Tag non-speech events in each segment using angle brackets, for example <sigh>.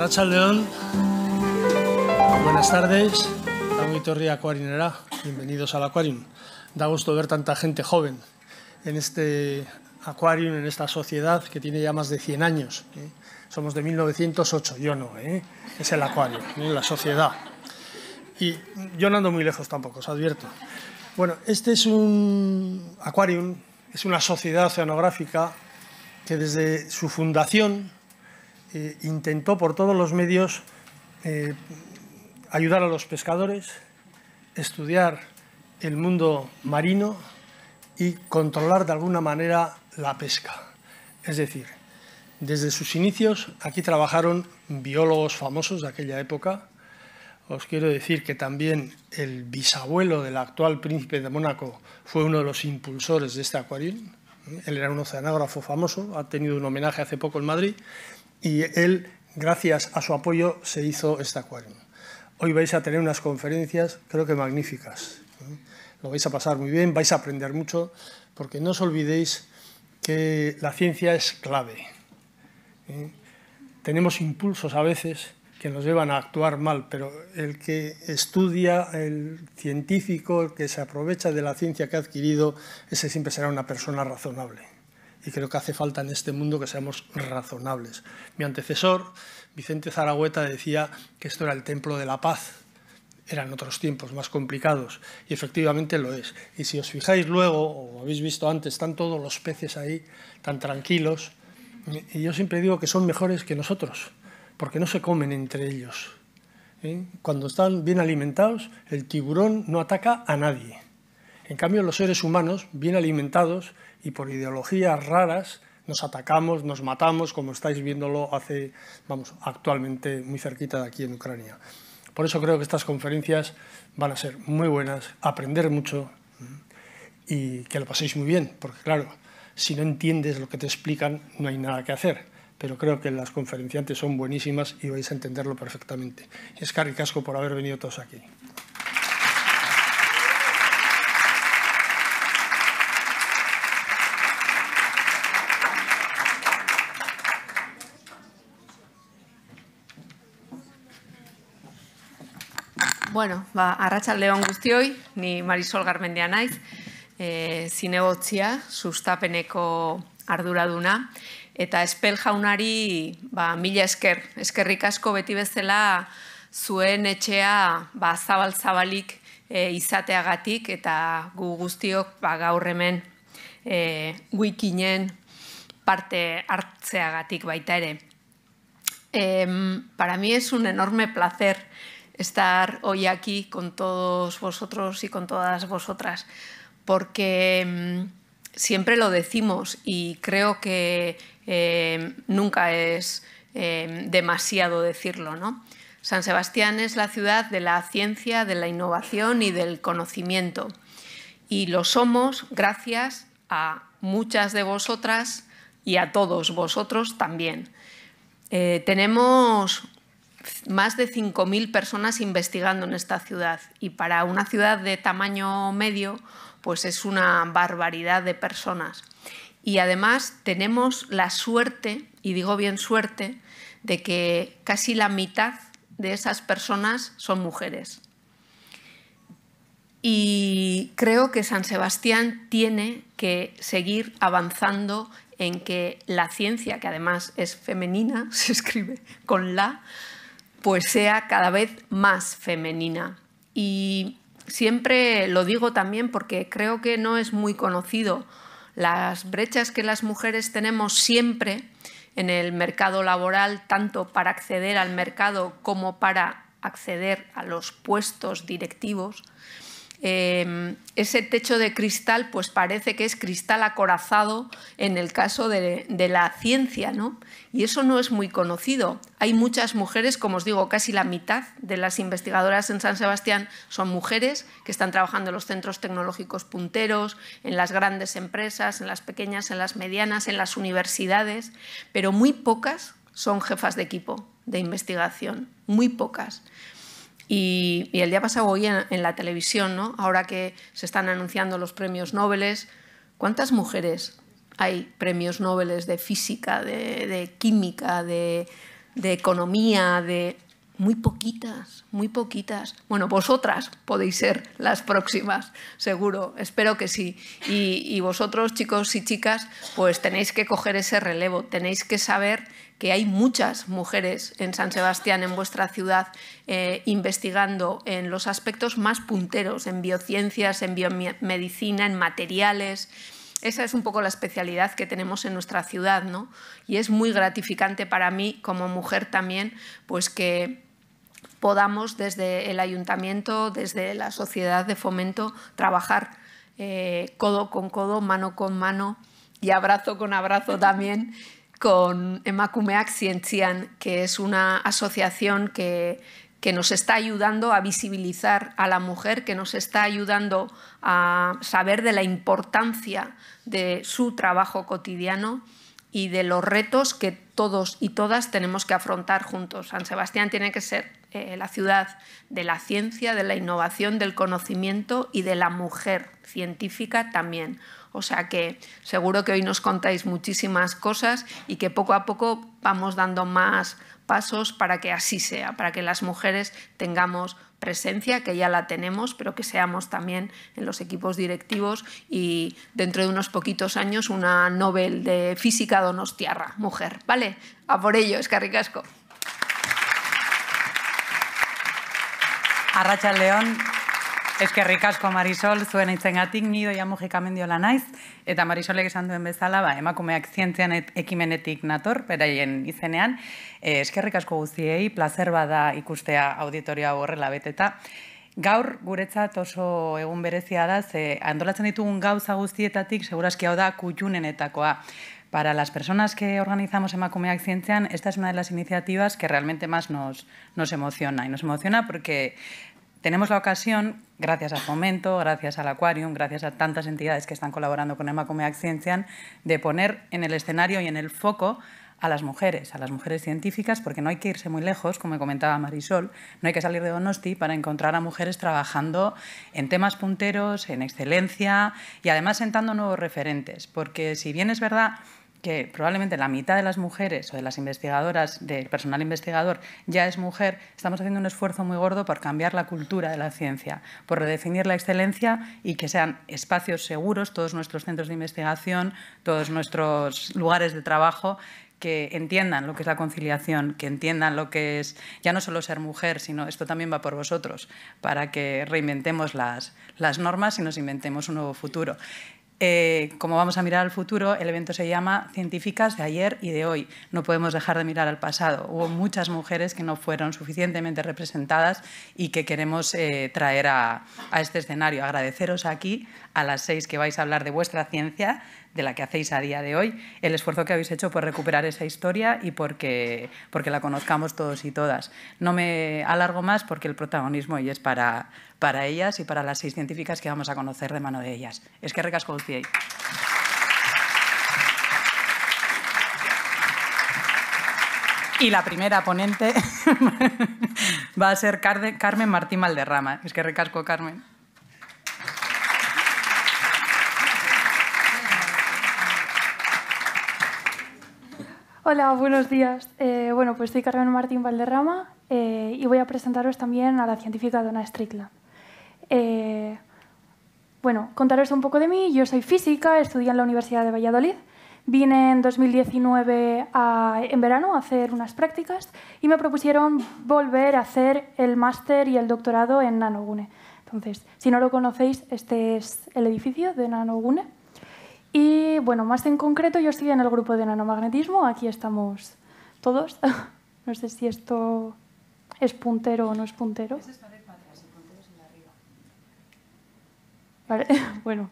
Racha León. Buenas tardes. Torría Acuarinera. Bienvenidos al Aquarium. Da gusto ver tanta gente joven en este Aquarium, en esta sociedad que tiene ya más de 100 años. ¿eh? Somos de 1908, yo no, ¿eh? es el acuario, ¿eh? la sociedad. Y yo no ando muy lejos tampoco, os advierto. Bueno, este es un Aquarium, es una sociedad oceanográfica que desde su fundación eh, intentó por todos los medios eh, ayudar a los pescadores, estudiar el mundo marino y controlar de alguna manera la pesca. Es decir, desde sus inicios aquí trabajaron biólogos famosos de aquella época. Os quiero decir que también el bisabuelo del actual príncipe de Mónaco fue uno de los impulsores de este acuario. Él era un oceanógrafo famoso, ha tenido un homenaje hace poco en Madrid y él, gracias a su apoyo, se hizo este acuario. Hoy vais a tener unas conferencias, creo que magníficas. ¿eh? Lo vais a pasar muy bien, vais a aprender mucho, porque no os olvidéis que la ciencia es clave. ¿eh? Tenemos impulsos a veces que nos llevan a actuar mal, pero el que estudia, el científico, el que se aprovecha de la ciencia que ha adquirido, ese siempre será una persona razonable y creo que hace falta en este mundo que seamos razonables. Mi antecesor, Vicente Zaragüeta, decía que esto era el templo de la paz. Eran otros tiempos más complicados y efectivamente lo es. Y si os fijáis luego, o habéis visto antes, están todos los peces ahí tan tranquilos y yo siempre digo que son mejores que nosotros porque no se comen entre ellos. ¿eh? Cuando están bien alimentados, el tiburón no ataca a nadie. En cambio, los seres humanos, bien alimentados, y por ideologías raras nos atacamos, nos matamos, como estáis viéndolo hace, vamos, actualmente muy cerquita de aquí en Ucrania. Por eso creo que estas conferencias van a ser muy buenas, aprender mucho y que lo paséis muy bien, porque claro, si no entiendes lo que te explican, no hay nada que hacer. Pero creo que las conferenciantes son buenísimas y vais a entenderlo perfectamente. Es Casco por haber venido todos aquí. Bueno, ba, guztioi, ni Marisol Garmendia naiz, e, zinegotzia, sustapeneko arduraduna, eta espel jaunari ba, mila esker, eskerrik asko beti bezala zuen etxea ba, zabal-zabalik e, izateagatik, eta gu guztiok ba, gaur hemen e, guikinen parte hartzeagatik baita ere. E, para mi es un enorme placer, estar hoy aquí con todos vosotros y con todas vosotras, porque mm, siempre lo decimos y creo que eh, nunca es eh, demasiado decirlo. ¿no? San Sebastián es la ciudad de la ciencia, de la innovación y del conocimiento. Y lo somos gracias a muchas de vosotras y a todos vosotros también. Eh, tenemos más de 5.000 personas investigando en esta ciudad y para una ciudad de tamaño medio pues es una barbaridad de personas. Y además tenemos la suerte, y digo bien suerte, de que casi la mitad de esas personas son mujeres. Y creo que San Sebastián tiene que seguir avanzando en que la ciencia, que además es femenina, <laughs> se escribe con la, pues sea cada vez más femenina. Y siempre lo digo también porque creo que no es muy conocido las brechas que las mujeres tenemos siempre en el mercado laboral, tanto para acceder al mercado como para acceder a los puestos directivos. Em, ese techo de cristal pues parece que es cristal acorazado en el caso de, de, la ciencia, ¿no? Y eso no es muy conocido. Hay muchas mujeres, como os digo, casi la mitad de las investigadoras en San Sebastián son mujeres que están trabajando en los centros tecnológicos punteros, en las grandes empresas, en las pequeñas, en las medianas, en las universidades, pero muy pocas son jefas de equipo de investigación, muy pocas. Y, el día pasado hoy en, la televisión, ¿no? ahora que se están anunciando los premios Nobel, ¿cuántas mujeres hay premios Nobel de física, de, química, de, de economía, de muy poquitas, muy poquitas. Bueno, vosotras podéis ser las próximas, seguro, espero que sí. Y, vosotros, chicos y chicas, pues tenéis que coger ese relevo, tenéis que saber que hay muchas mujeres en San Sebastián, en vuestra ciudad, eh, investigando en los aspectos más punteros, en biociencias, en biomedicina, en materiales. Esa es un poco la especialidad que tenemos en nuestra ciudad, ¿no? Y es muy gratificante para mí como mujer también, pues que podamos desde el ayuntamiento, desde la sociedad de fomento, trabajar eh, codo con codo, mano con mano y abrazo con abrazo también con Emakumeak Ciencian, que es una asociación que, que nos está ayudando a visibilizar a la mujer, que nos está ayudando a saber de la importancia de su trabajo cotidiano y de los retos que todos y todas tenemos que afrontar juntos. San Sebastián tiene que ser eh, la ciudad de la ciencia, de la innovación, del conocimiento y de la mujer científica también. O sea que seguro que hoy nos contáis muchísimas cosas y que poco a poco vamos dando más pasos para que así sea, para que las mujeres tengamos presencia que ya la tenemos, pero que seamos también en los equipos directivos y dentro de unos poquitos años una Nobel de Física Donostiarra, mujer. ¿Vale? A por ello, escarricasco. Arracha León. Eskerrik asko Marisol, zuen itzengatik, ni doia mugikamendio naiz, eta Marisol egizan duen bezala, ba, emakumeak zientzian ekimenetik nator, beraien izenean, eh, eskerrik asko guztiei, placer bada ikustea auditorioa horrela beteta. Gaur guretzat oso egun berezia da, ze andolatzen ditugun gauza guztietatik, seguraski hau da, kutxunenetakoa. Para las personas que organizamos Emakumeak Zientzean, esta es una de las iniciativas que realmente más nos, nos emociona. Y nos emociona porque tenemos la ocasión, gracias a Fomento, gracias al Aquarium, gracias a tantas entidades que están colaborando con Hemacomeac Ciencian, de poner en el escenario y en el foco a las mujeres, a las mujeres científicas, porque no hay que irse muy lejos, como comentaba Marisol, no hay que salir de Donosti para encontrar a mujeres trabajando en temas punteros, en excelencia y además sentando nuevos referentes, porque si bien es verdad que probablemente la mitad de las mujeres o de las investigadoras, del personal investigador, ya es mujer, estamos haciendo un esfuerzo muy gordo por cambiar la cultura de la ciencia, por redefinir la excelencia y que sean espacios seguros todos nuestros centros de investigación, todos nuestros lugares de trabajo que entiendan lo que es la conciliación, que entiendan lo que es ya no solo ser mujer, sino esto también va por vosotros, para que reinventemos las, las normas y nos inventemos un nuevo futuro. Eh, como vamos a mirar al futuro, el evento se llama Científicas de ayer y de hoy. No podemos dejar de mirar al pasado. Hubo muchas mujeres que no fueron suficientemente representadas y que queremos eh, traer a, este escenario. Agradeceros aquí a las seis que vais a hablar de vuestra ciencia, de la que hacéis a día de hoy, el esfuerzo que habéis hecho por recuperar esa historia y porque, porque la conozcamos todos y todas. No me alargo más porque el protagonismo hoy es para, para ellas y para las seis científicas que vamos a conocer de mano de ellas. Es que recasco el Y la primera ponente <laughs> va a ser Carmen Martín Malderrama. Es que recasco, Carmen. Hola, buenos días. Eh, bueno, pues soy Carmen Martín Valderrama eh, y voy a presentaros también a la científica Donna Strickland. Eh, bueno, contaros un poco de mí. Yo soy física, estudié en la Universidad de Valladolid. Vine en 2019 en verano a hacer unas prácticas y me propusieron volver a hacer el máster y el doctorado en Nanogune. Entonces, si no lo conocéis, este es el edificio de Nanogune. Y bueno, más en concreto, yo estoy en el grupo de nanomagnetismo, aquí estamos todos. <laughs> no sé si esto es puntero o no es puntero. Vale, <laughs> bueno.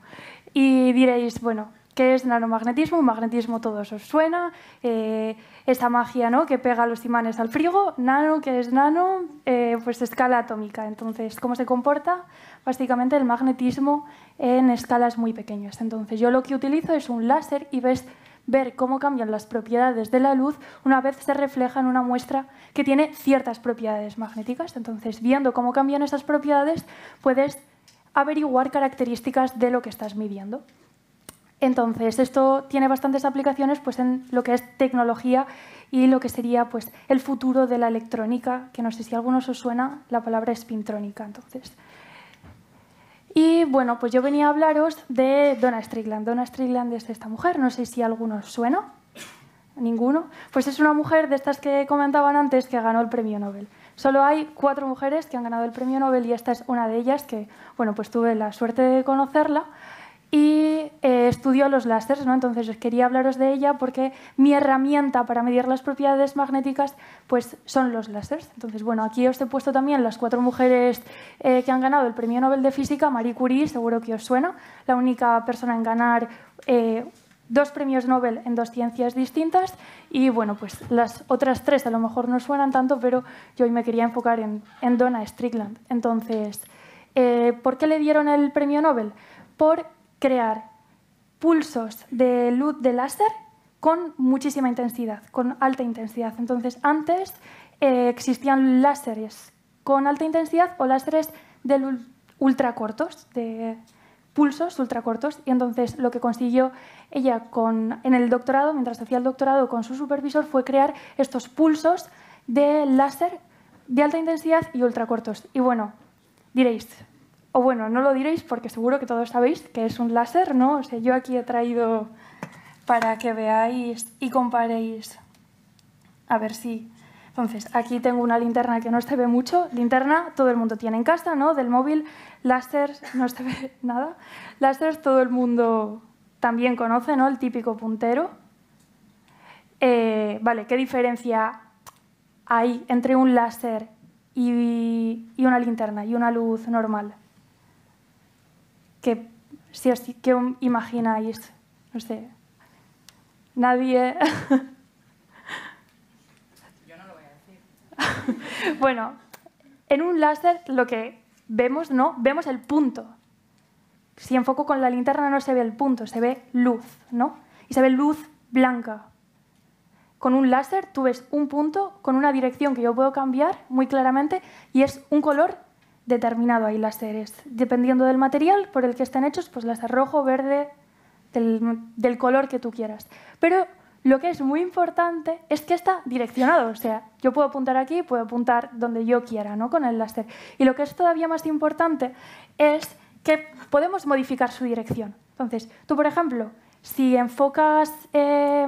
Y diréis, bueno, ¿Qué es nanomagnetismo? Magnetismo todo eso suena. Eh, esta magia ¿no? que pega los imanes al frigo. Nano, ¿qué es nano? Eh, pues escala atómica. Entonces, ¿cómo se comporta? Básicamente el magnetismo en escalas muy pequeñas. Entonces, yo lo que utilizo es un láser y ves ver cómo cambian las propiedades de la luz una vez se refleja en una muestra que tiene ciertas propiedades magnéticas. Entonces, viendo cómo cambian esas propiedades, puedes averiguar características de lo que estás midiendo. Entonces, esto tiene bastantes aplicaciones pues, en lo que es tecnología y lo que sería pues, el futuro de la electrónica, que no sé si a algunos os suena, la palabra es Entonces. Y bueno, pues yo venía a hablaros de Donna Strickland. Donna Strickland es esta mujer, no sé si a algunos suena, ninguno. Pues es una mujer de estas que comentaban antes que ganó el premio Nobel. Solo hay cuatro mujeres que han ganado el premio Nobel y esta es una de ellas que, bueno, pues tuve la suerte de conocerla y eh, estudió los láseres, ¿no? Entonces quería hablaros de ella porque mi herramienta para medir las propiedades magnéticas pues, son los láseres. Entonces, bueno, aquí os he puesto también las cuatro mujeres eh, que han ganado el Premio Nobel de Física, Marie Curie, seguro que os suena, la única persona en ganar eh, dos premios Nobel en dos ciencias distintas y bueno, pues las otras tres a lo mejor no suenan tanto, pero yo hoy me quería enfocar en, Donna Strickland. Entonces, ¿por qué le dieron el Premio Nobel? Por crear pulsos de luz de láser con muchísima intensidad, con alta intensidad. Entonces, antes eh, existían láseres con alta intensidad o láseres de ultracortos, de pulsos ultracortos. Y entonces lo que consiguió ella en el doctorado, mientras hacía el doctorado con su supervisor, fue crear estos pulsos de láser de alta intensidad y ultracortos. Y bueno, diréis, o bueno, no lo diréis porque seguro que todos sabéis que es un láser, ¿no? O sea, yo aquí he traído para que veáis y comparéis. A ver si... Entonces, aquí tengo una linterna que no se ve mucho. Linterna todo el mundo tiene en casa, ¿no? Del móvil. Láser no se ve <laughs> nada. Láser todo el mundo también conoce, ¿no? El típico puntero. Eh, vale, ¿qué diferencia hay entre un láser y una linterna y una luz normal? que, si os, que imagináis, no sé, nadie... <laughs> Yo no lo voy a decir. <laughs> bueno, en un láser lo que vemos, ¿no? Vemos el punto. Si enfoco con la linterna no se ve el punto, se ve luz, ¿no? Y se ve luz blanca. Con un láser tú ves un punto con una dirección que yo puedo cambiar muy claramente y es un color determinado ahí láseres. Dependiendo del material por el que estén hechos, pues las rojo, verde, del, color que tú quieras. Pero lo que es muy importante es que está direccionado, o sea, yo puedo apuntar aquí, puedo apuntar donde yo quiera, ¿no? Con el láser. Y lo que es todavía más importante es que podemos modificar su dirección. Entonces, tú, por ejemplo, si enfocas eh,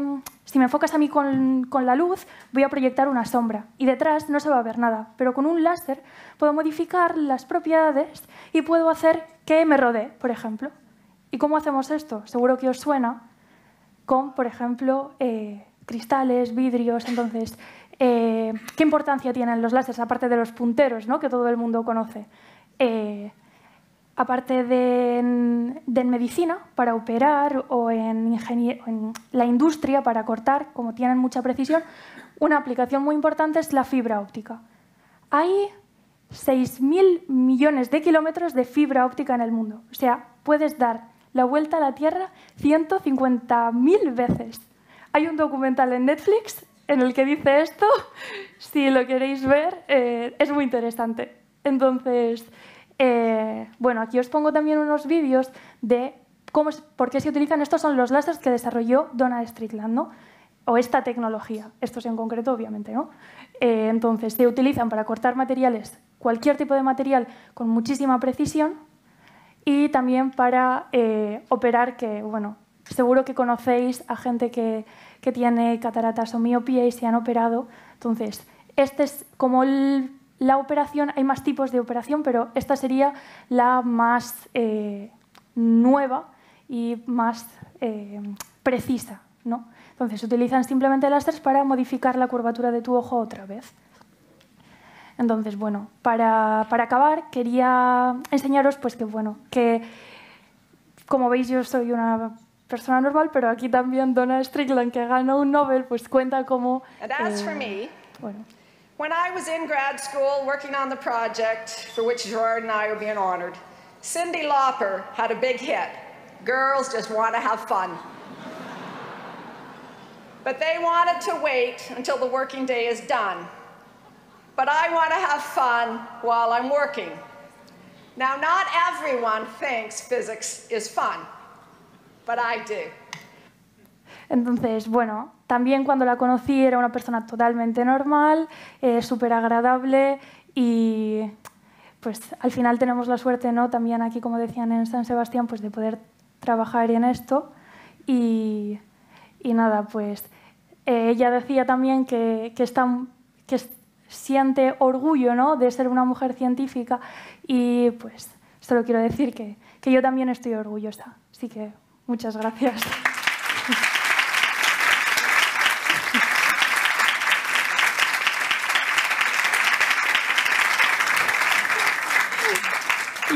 si me enfocas a mí con, la luz, voy a proyectar una sombra y detrás no se va a ver nada, pero con un láser puedo modificar las propiedades y puedo hacer que me rodee, por ejemplo. ¿Y cómo hacemos esto? Seguro que os suena con, por ejemplo, eh, cristales, vidrios, entonces... Eh, ¿Qué importancia tienen los láseres, aparte de los punteros, ¿no? que todo el mundo conoce? Eh, aparte de en, medicina, para operar o en, la industria, para cortar, como tienen mucha precisión, una aplicación muy importante es la fibra óptica. Hay 6.000 millones de kilómetros de fibra óptica en el mundo. O sea, puedes dar la vuelta a la Tierra 150.000 veces. Hay un documental en Netflix en el que dice esto. <laughs> Si lo queréis ver, eh, es muy interesante. Entonces, eh, bueno, aquí os pongo también unos vídeos de cómo es, por qué se utilizan. Estos son los láseres que desarrolló Donald Strickland, ¿no? O esta tecnología, estos en concreto, obviamente, ¿no? Eh, entonces, se utilizan para cortar materiales, cualquier tipo de material, con muchísima precisión y también para eh, operar que, bueno, seguro que conocéis a gente que, que tiene cataratas o miopía y se han operado. Entonces, este es como el la operación, hay más tipos de operación, pero esta sería la más eh, nueva y más eh, precisa. ¿no? Entonces, utilizan simplemente tres para modificar la curvatura de tu ojo otra vez. Entonces, bueno, para, acabar, quería enseñaros pues, que, bueno, que como veis yo soy una persona normal, pero aquí también Donna Strickland, que ganó un Nobel, pues cuenta como... When I was in grad school working on the project for which Gerard and I are being honored, Cindy Lauper had a big hit, Girls Just Want to Have Fun. but they wanted to wait until the working day is done. But I want to have fun while I'm working. Now, not everyone thinks physics is fun, but I do. Entonces, bueno, También cuando la conocí era una persona totalmente normal, eh, súper agradable y pues al final tenemos la suerte, ¿no? También aquí, como decían en San Sebastián, pues de poder trabajar en esto y, nada, pues eh, ella decía también que, que, que siente orgullo, ¿no? De ser una mujer científica y pues solo quiero decir que, que yo también estoy orgullosa. Así que muchas gracias. <laughs>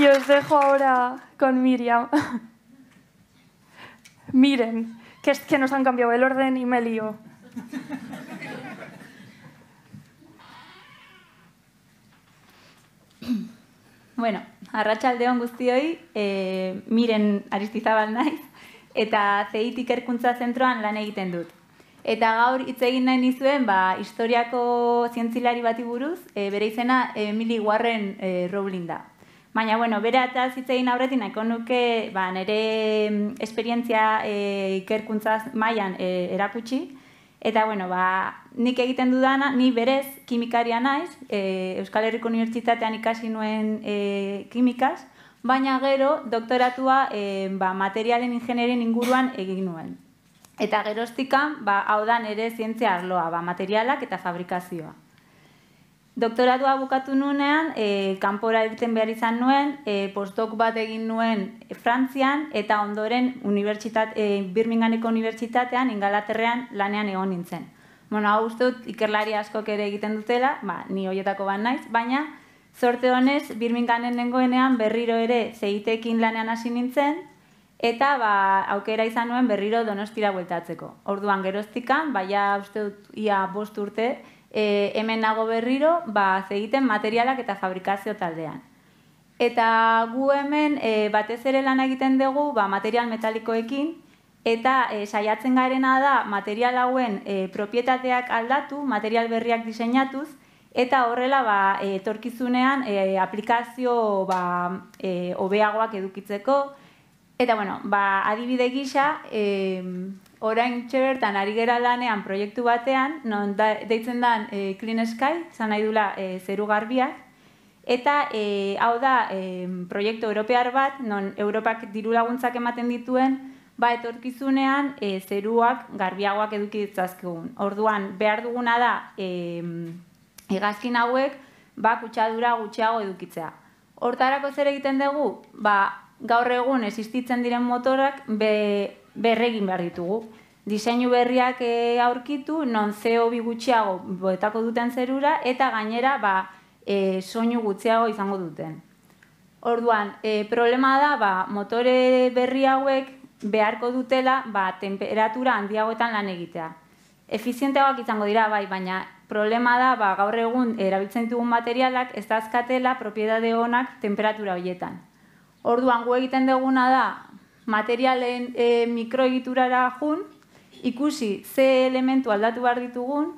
os dejo ahora con Miriam. <laughs> Miren, que es que nos han cambiado el orden y me lío. <coughs> bueno, arratsa aldeon guztioi, eh, miren aristizabal naiz, eta zeit ikerkuntza zentroan lan egiten dut. Eta gaur hitz egin nahi nizuen, ba, historiako zientzilari bati buruz, e, bere izena Emily Warren e, Rowling da. Baina, bueno, bere eta zitzein aurretin nahiko nuke, ba, nire mm, esperientzia e, ikerkuntza mailan e, erakutsi. Eta, bueno, ba, nik egiten dudana, ni berez kimikaria naiz, e, Euskal Herriko Unibertsitatean ikasi nuen e, kimikaz, baina gero doktoratua e, ba, materialen ingenierien inguruan egin nuen. Eta gerostika ba, hau da nire zientzia arloa, ba, materialak eta fabrikazioa. Doktoratua bukatu nuenean, e, kanpora irten behar izan nuen, e, postok bat egin nuen Frantzian, eta ondoren e, Birminghameko Unibertsitatean, ingalaterrean, lanean egon nintzen. Bueno, hau uste ikerlari askok ere egiten dutela, ba, ni hoietako bat naiz, baina, zorte honez, Birminghamen nengoenean berriro ere zeitekin lanean hasi nintzen, eta ba, aukera izan nuen berriro donostira bueltatzeko. Orduan, geroztikan, baina uste dut, ia bost urte, e, hemen nago berriro, ba, egiten materialak eta fabrikazio taldean. Eta gu hemen e, batez ere lan egiten dugu ba, material metalikoekin, eta e, saiatzen garena da material hauen e, propietateak aldatu, material berriak diseinatuz, eta horrela ba, e, torkizunean aplikazio ba, e, obeagoak edukitzeko, Eta bueno, ba, adibide gisa, e, orain txebertan ari gera lanean proiektu batean, non da, deitzen dan eh, Clean Sky, zan nahi dula eh, zeru garbiak, eta eh, hau da e, proiektu europear bat, non Europak diru laguntzak ematen dituen, ba etorkizunean zeruak garbiagoak eduki Orduan, behar duguna da e, egazkin hauek, ba kutsadura gutxiago edukitzea. Hortarako zer egiten dugu, ba, gaur egun existitzen diren motorak be, berregin behar ditugu diseinu berriak e, aurkitu, non zeo bi gutxiago botako duten zerura, eta gainera ba, e, soinu gutxiago izango duten. Orduan, e, problema da, ba, motore berri hauek beharko dutela ba, temperatura handiagoetan lan egitea. Efizienteagoak izango dira, bai, baina problema da, ba, gaur egun erabiltzen dugun materialak ez da azkatela propiedade honak temperatura horietan. Orduan, gu egiten duguna da, materialen e, mikroegiturara jun, ikusi ze elementu aldatu behar ditugun,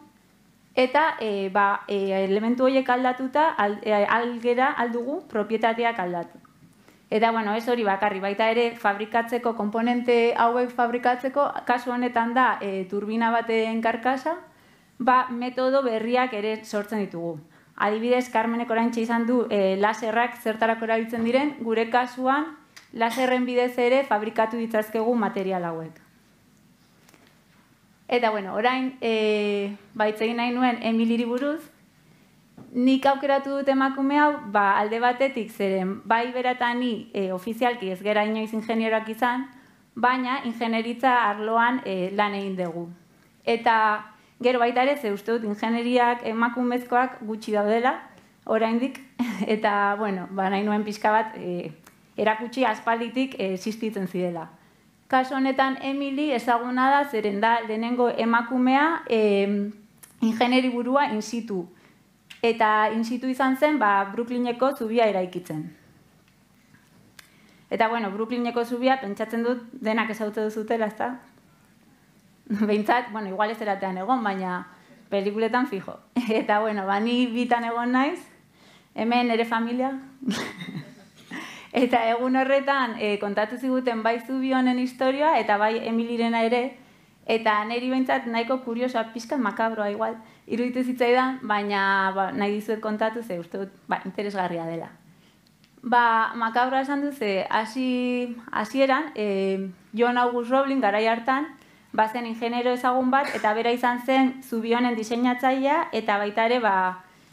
eta e, ba, e, elementu horiek aldatuta al, eh, algera aldugu propietateak aldatu. Eta, bueno, ez hori bakarri, baita ere fabrikatzeko, komponente hauek fabrikatzeko, kasu honetan da e, turbina baten karkasa, ba, metodo berriak ere sortzen ditugu. Adibidez, Carmenek oraintxe izan du e, laserrak zertarako erabiltzen diren, gure kasuan laserren bidez ere fabrikatu ditzazkegu material hauek. Eta bueno, orain, e, eh, baitz egin nahi nuen emiliri buruz, nik aukeratu dut emakume hau, ba, alde batetik, zeren bai beratani e, eh, ofizialki ez gera inoiz ingenieroak izan, baina ingenieritza arloan e, lan egin dugu. Eta gero baita ere, ze uste dut ingenieriak emakumezkoak gutxi daudela, oraindik <laughs> eta bueno, ba, nahi nuen pixka bat e, erakutsi aspalditik e, sistitzen zidela. Kaso honetan Emily ezaguna da zeren da lehenengo emakumea e, ingeneri burua in situ. Eta in situ izan zen ba, Brooklyneko zubia eraikitzen. Eta bueno, Brooklyneko zubia pentsatzen dut denak ezagutzen duzutela, ezta? <laughs> Beintzat, bueno, igual ez eratean egon, baina pelikuletan fijo. <laughs> Eta bueno, ba bitan egon naiz hemen ere familia. <laughs> Eta egun horretan e, kontatu ziguten bai Zubionen honen historia eta bai Emilirena ere, eta neri behintzat nahiko kuriosa pixka makabroa igual, iruditu zitzaidan, baina ba, nahi dizuet kontatu ze, uste dut, ba, interesgarria dela. Ba, makabroa esan duze, hasi, hasi eran, eh, John August Roblin garai hartan, bazen ingeniero ezagun bat, eta bera izan zen zubi honen diseinatzailea, eta baita ere, ba,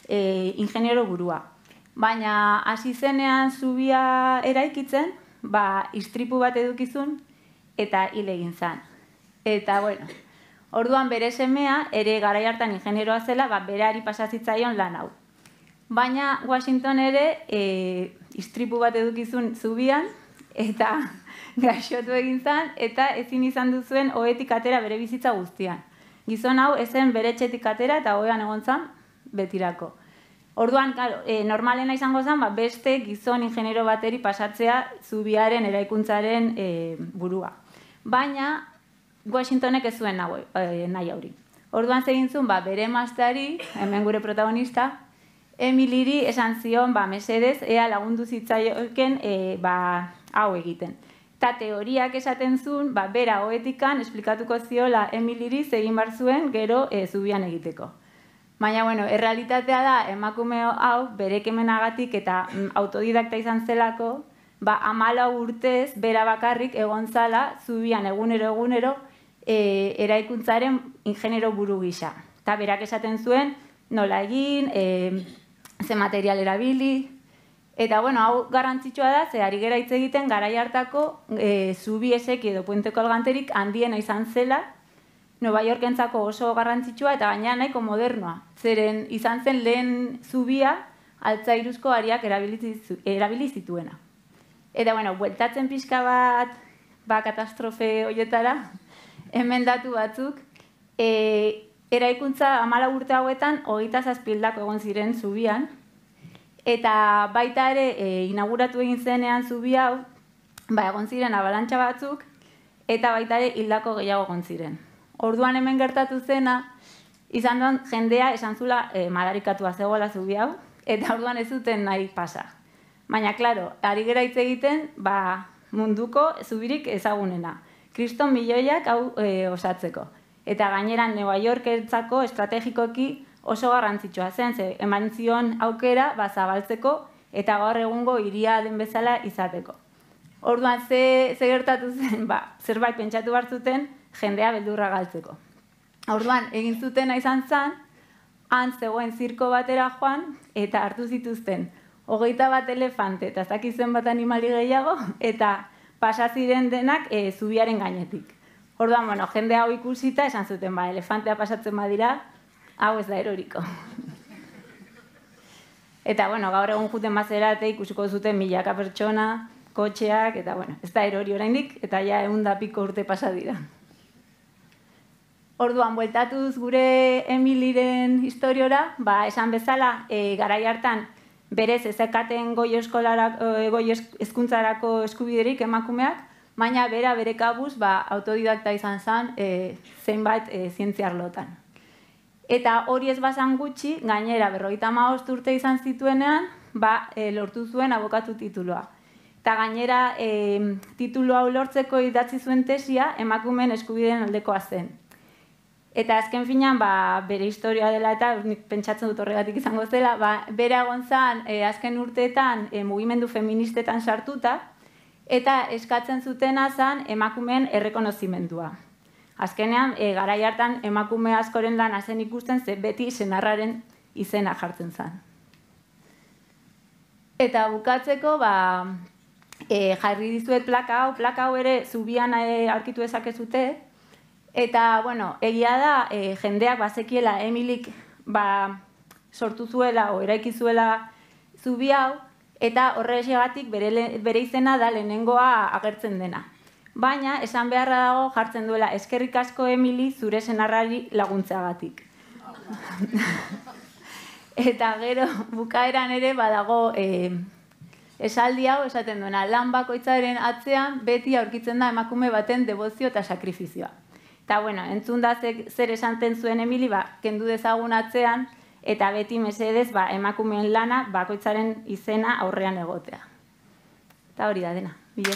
e, ingeniero gurua. Baina hasi zenean zubia eraikitzen, ba, istripu bat edukizun eta hile egin Eta, bueno, orduan bere semea ere garai hartan ingenieroa zela, ba, berari pasazitzaion lan hau. Baina Washington ere e, istripu bat edukizun zubian, eta <laughs> gaixotu egin zan, eta ezin izan duzuen oetik atera bere bizitza guztian. Gizon hau, ezen bere txetik atera eta hoean egon zan, betirako. Orduan, claro, e, normalena izango zen, ba, beste gizon ingeniero bateri pasatzea zubiaren eraikuntzaren e, burua. Baina, Washingtonek ez zuen eh, nahi, e, hauri. Orduan zer ba, bere maztari, hemen gure protagonista, Emiliri esan zion, ba, mesedez, ea lagundu zitzaioken, e, ba, hau egiten. Eta teoriak esaten zuen, ba, bera hoetikan, esplikatuko ziola Emiliri, zegin barzuen gero e, zubian egiteko. Baina, bueno, errealitatea da, emakume hau, bere kemenagatik eta mm, autodidakta izan zelako, ba, amala urtez, bera bakarrik, egon zala, zubian, egunero, egunero, e, eraikuntzaren ingeniero buru gisa. Eta berak esaten zuen, nola egin, e, ze material erabili, eta, bueno, hau garrantzitsua da, ze ari gera hitz egiten, gara hartako, e, zubiesek edo puenteko alganterik, handiena izan zela, Nueva Yorkentzako oso garrantzitsua eta baina nahiko modernoa. Zeren izan zen lehen zubia altzairuzko ariak erabilizituena. Eta, bueno, bueltatzen pixka bat, ba katastrofe hoietara, hemen <laughs> datu batzuk, e, eraikuntza amala urte hauetan, hogeita zazpildako egon ziren zubian, eta baita ere e, inauguratu egin zenean zubi hau, ba egon ziren abalantxa batzuk, eta baita ere hildako gehiago egon ziren. Orduan hemen gertatu zena, izan duan jendea esan zula e, madarikatua zegoela zubi hau, eta orduan ez zuten nahi pasa. Baina, klaro, ari gera hitz egiten, ba, munduko zubirik ezagunena. Kriston milioiak hau eh, osatzeko. Eta gaineran New York ertzako estrategikoki oso garrantzitsua zen, ze eman zion aukera, ba, zabaltzeko, eta gaur egungo iria den bezala izateko. Orduan, ze, ze gertatu zen, ba, zerbait pentsatu hart zuten, jendea beldurra galtzeko. Orduan, egin zutena izan zan, han zegoen zirko batera joan, eta hartu zituzten, hogeita bat elefante, eta zakizuen bat animali gehiago, eta pasa ziren denak e, zubiaren gainetik. Orduan, bueno, jende hau ikusita esan zuten ba, elefantea pasatzen badira, hau ez da eroriko. <laughs> eta, bueno, gaur egun juten mazerate ikusiko zuten milaka pertsona, kotxeak, eta, bueno, ez da erori oraindik, eta ja egun da piko urte pasa dira. Orduan, bueltatuz gure Emiliren historiora, ba, esan bezala, e, garai hartan, berez ezekaten goi eskolarako, e, goi eskuntzarako eskubiderik emakumeak, baina bera bere kabuz, ba, autodidakta izan zen, e, zeinbait e, zientziar Eta hori ez bazan gutxi, gainera berroita maost urte izan zituenean, ba, e, lortu zuen abokatu tituloa. Eta gainera, e, titulu hau lortzeko idatzi zuen tesia, emakumen eskubideen aldekoa zen. Eta azken finean, ba, bere historia dela eta pentsatzen dut horregatik izango zela, ba, bere egon eh, azken urteetan e, mugimendu feministetan sartuta, eta eskatzen zuten azan emakumeen errekonozimendua. Azkenean, e, garai hartan emakume askoren lan azen ikusten ze beti senarraren izena jartzen zan. Eta bukatzeko, ba, jarri dizuet plaka hau, plaka hau ere zubian e, aurkitu ezakezute, Eta, bueno, egia da, eh, jendeak bazekiela Emilik ba, sortu zuela o eraiki zuela zubi hau, eta horre esegatik bere, bere izena da lehenengoa agertzen dena. Baina, esan beharra dago jartzen duela eskerrik asko Emili zure senarrari laguntzeagatik. <laughs> eta gero, bukaeran ere badago e, esaldi hau esaten duena, lan bakoitzaren atzean beti aurkitzen da emakume baten debozio eta sakrifizioa. Eta, bueno, entzun da zer esanten zuen Emili, ba, kendu dezagun atzean, eta beti mesedez, ba, emakumeen lana, bakoitzaren izena aurrean egotea. Eta hori da dena, bai.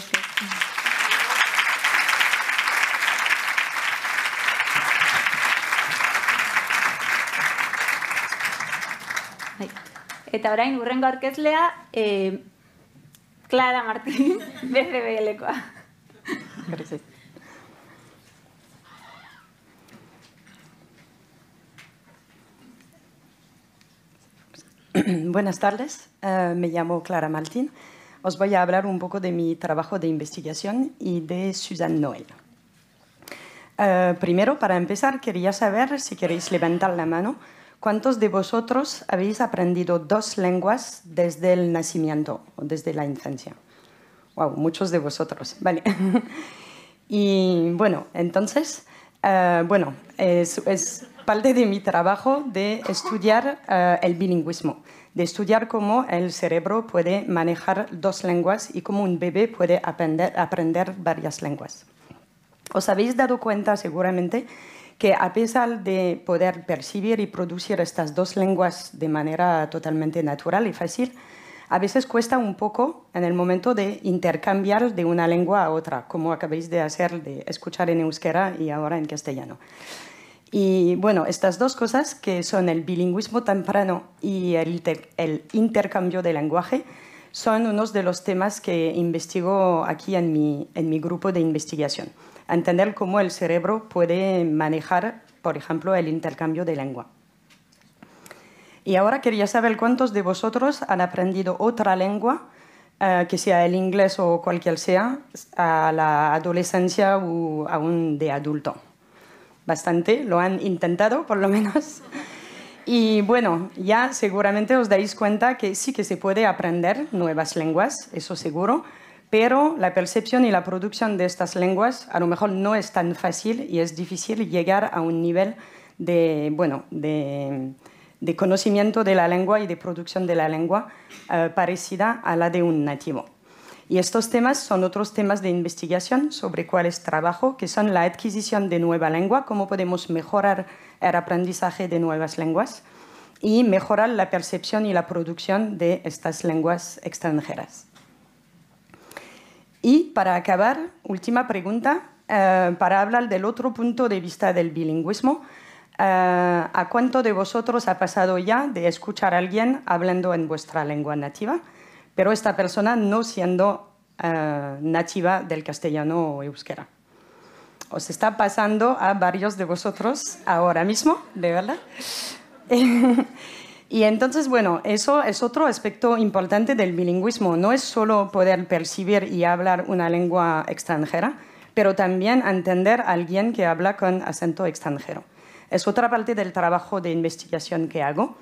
Eta orain, urrengo arkezlea eh, Clara Martín, <laughs> BCBL-koa. Gracias. <clears throat> Buenas tardes, eh, me llamo Clara Martín. Os voy a hablar un poco de mi trabajo de investigación y de Susan Noel. Eh, primero, para empezar, quería saber, si queréis levantar la mano, cuántos de vosotros habéis aprendido dos lenguas desde el nacimiento o desde la infancia. Wow, muchos de vosotros, vale. <laughs> y bueno, entonces, eh, bueno, es parte de mi trabajo de estudiar eh, el bilingüismo, de estudiar cómo el cerebro puede manejar dos lenguas y cómo un bebé puede aprender, aprender varias lenguas. Os habéis dado cuenta seguramente que a pesar de poder percibir y producir estas dos lenguas de manera totalmente natural y fácil, a veces cuesta un poco en el momento de intercambiar de una lengua a otra, como acabáis de hacer, de escuchar en euskera y ahora en castellano. Y bueno, estas dos cosas, que son el bilingüismo temprano y el, intercambio de lenguaje, son unos de los temas que investigo aquí en mi, grupo de investigación. Entender cómo el cerebro puede manejar, por ejemplo, el intercambio de lengua. Y ahora quería saber cuántos de vosotros han aprendido otra lengua, eh, que sea el inglés o cualquier sea, a la adolescencia o aún de adulto bastante, lo han intentado por lo menos. Y bueno, ya seguramente os dais cuenta que sí que se puede aprender nuevas lenguas, eso seguro, pero la percepción y la producción de estas lenguas a lo mejor no es tan fácil y es difícil llegar a un nivel de, bueno, de, conocimiento de la lengua y de producción de la lengua eh, parecida a la de un nativo. Y estos temas son otros temas de investigación sobre cuáles trabajo, que son la adquisición de nueva lengua, cómo podemos mejorar el aprendizaje de nuevas lenguas y mejorar la percepción y la producción de estas lenguas extranjeras. Y para acabar, última pregunta, eh, para hablar del otro punto de vista del bilingüismo. Eh, ¿A cuánto de vosotros ha pasado ya de escuchar a alguien hablando en vuestra lengua nativa? pero esta persona no siendo eh, nativa del castellano o euskera. Os está pasando a varios de vosotros ahora mismo, de verdad. <laughs> Y entonces, bueno, eso es otro aspecto importante del bilingüismo. No es solo poder percibir y hablar una lengua extranjera, pero también entender a alguien que habla con acento extranjero. Es otra parte del trabajo de investigación que hago.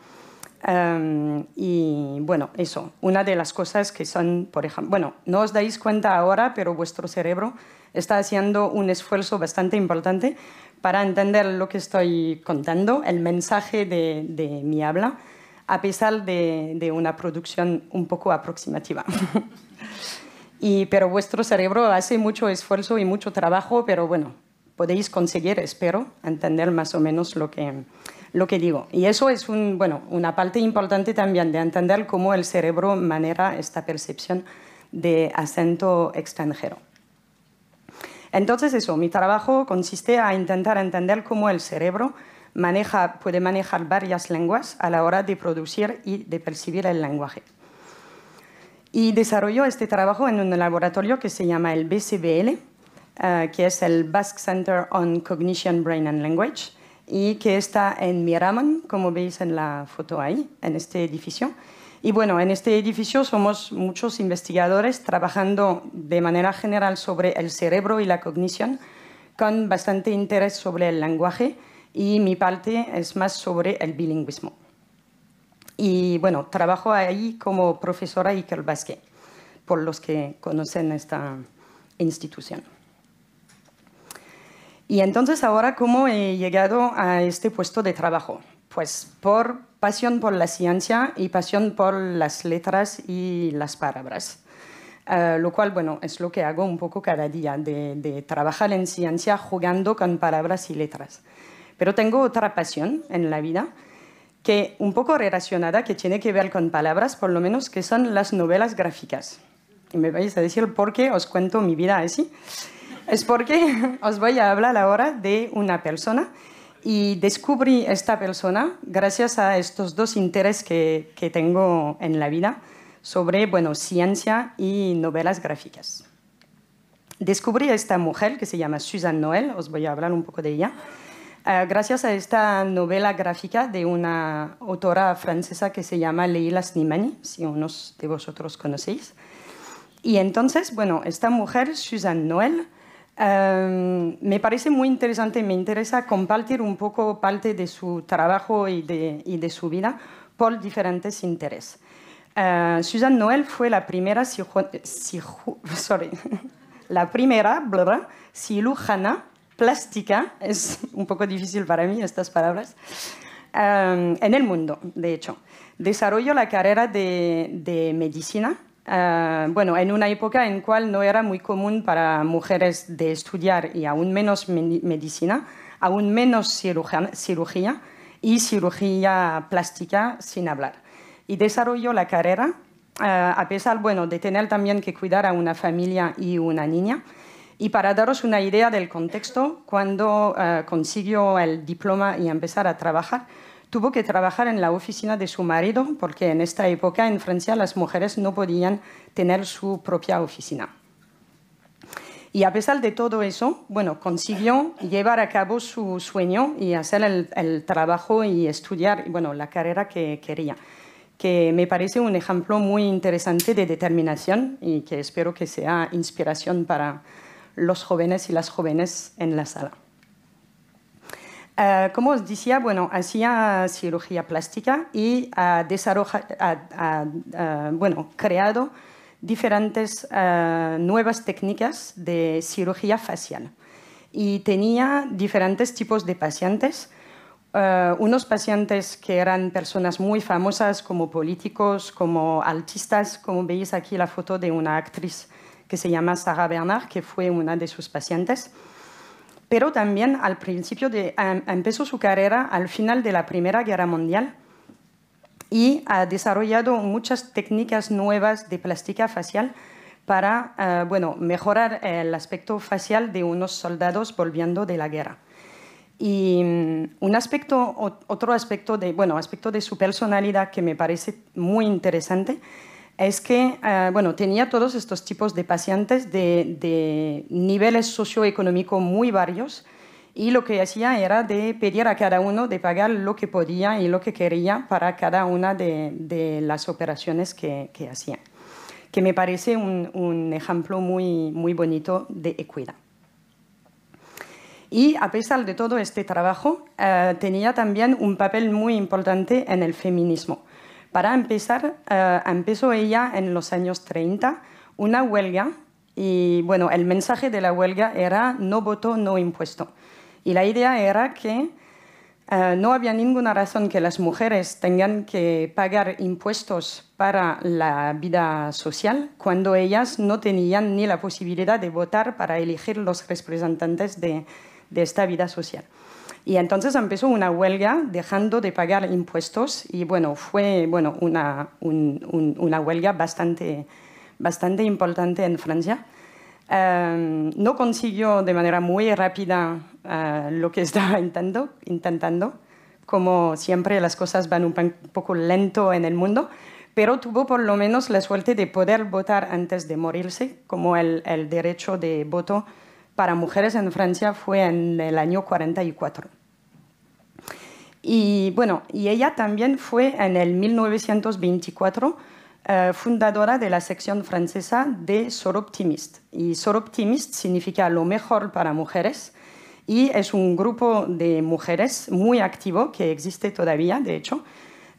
Em, y bueno, eso, una de las cosas que son, por ejemplo, bueno, no os dais cuenta ahora, pero vuestro cerebro está haciendo un esfuerzo bastante importante para entender lo que estoy contando, el mensaje de, mi habla, a pesar de, de, una producción un poco aproximativa. <laughs> y, pero vuestro cerebro hace mucho esfuerzo y mucho trabajo, pero bueno, podéis conseguir, espero, entender más o menos lo que lo que digo. Y eso es bueno, una parte importante también de entender cómo el cerebro maneja esta percepción de acento extranjero. Entonces eso, mi trabajo consiste a intentar entender cómo el cerebro maneja, puede manejar varias lenguas a la hora de producir y de percibir el lenguaje. Y desarrollo este trabajo en un laboratorio que se llama el BCBL, eh, que es el Basque Center on Cognition, Brain and Language, y que está en Miraman, como veis en la foto ahí, en este edificio. Y bueno, en este edificio somos muchos investigadores trabajando de manera general sobre el cerebro y la cognición, con bastante interés sobre el lenguaje y mi parte es más sobre el bilingüismo. Y bueno, trabajo ahí como profesora Iker Basque, por los que conocen esta institución. Y entonces ahora, ¿cómo he llegado a este puesto de trabajo? Pues por pasión por la ciencia y pasión por las letras y las palabras. Eh, lo cual, bueno, es lo que hago un poco cada día, de, de trabajar en ciencia jugando con palabras y letras. Pero tengo otra pasión en la vida, que un poco relacionada, que tiene que ver con palabras, por lo menos, que son las novelas gráficas. Y me vais a decir por qué os cuento mi vida así. Es porque os voy a hablar ahora de una persona y descubrí esta persona gracias a estos dos intereses que, tengo en la vida sobre bueno, ciencia y novelas gráficas. Descubrí a esta mujer que se llama Susan Noel, os voy a hablar un poco de ella, eh, gracias a esta novela gráfica de una autora francesa que se llama Leila Slimani, si unos de vosotros conocéis. Y entonces, bueno, esta mujer, Susan Noel, Em, me parece muy interesante, me interesa compartir un poco parte de su trabajo y de, su vida por diferentes intereses. Eh, Susan Noel fue la primera, <laughs> sorry, <laughs> la primera cirujana plástica, es un poco difícil para mí estas palabras, em, en el mundo, de hecho. Desarrolló la carrera de medicina Ah, bueno, en una época en cual no era muy común para mujeres de estudiar y aún menos medicina, aún menos cirugía, y cirugía plástica sin hablar. Y desarrolló la carrera ah, a pesar bueno, de tener también que cuidar a una familia y una niña. Y para daros una idea del contexto, cuando ah, consiguió el diploma y empezar a trabajar, Tuvo que trabajar en la oficina de su marido porque en esta época en Francia las mujeres no podían tener su propia oficina. Y a pesar de todo eso, bueno, consiguió llevar a cabo su sueño y hacer el, trabajo y estudiar bueno, la carrera que quería, que me parece un ejemplo muy interesante de determinación y que espero que sea inspiración para los jóvenes y las jóvenes en la sala. Eh, como os decía, hacía cirugía plástica y ha, eh, eh, creado diferentes nuevas técnicas de cirugía facial. Y tenía diferentes tipos de pacientes. unos pacientes que eran personas muy famosas como políticos, como artistas, como veis aquí la foto de una actriz que se llama Sarah Bernard, que fue una de sus pacientes pero también al principio empezó su carrera al final de la Primera Guerra Mundial y ha desarrollado muchas técnicas nuevas de plástica facial para eh, mejorar el aspecto facial de unos soldados volviendo de la guerra. Y mm, un otro aspecto aspecto de su personalidad que me parece muy interesante es que eh, bueno, tenía todos estos tipos de pacientes de, niveles socioeconómicos muy varios y lo que hacía era de pedir a cada uno de pagar lo que podía y lo que quería para cada una de, las operaciones que, hacía, que me parece un, ejemplo muy, muy bonito de equidad. Y a pesar de todo este trabajo, eh, tenía también un papel muy importante en el feminismo para empezar, eh, empezó ella en los años 30 una huelga y bueno, el mensaje de la huelga era no voto, no impuesto. Y la idea era que eh, no había ninguna razón que las mujeres tengan que pagar impuestos para la vida social cuando ellas no tenían ni la posibilidad de votar para elegir los representantes de esta vida social. Y entonces empezó una huelga dejando de pagar impuestos y bueno, fue bueno, una, huelga bastante, bastante importante en Francia. Em, no consiguió de manera muy rápida eh, lo que <laughs> estaba intentando, intentando. Como siempre las cosas van un poco lento en el mundo, pero tuvo por lo menos la suerte de poder votar antes de morirse, como el derecho de voto para mujeres en Francia fue en el año 44. Y bueno, y ella también fue en el 1924 eh, fundadora de la sección francesa de Soroptimist. Y Soroptimist significa lo mejor para mujeres y es un grupo de mujeres muy activo que existe todavía, de hecho.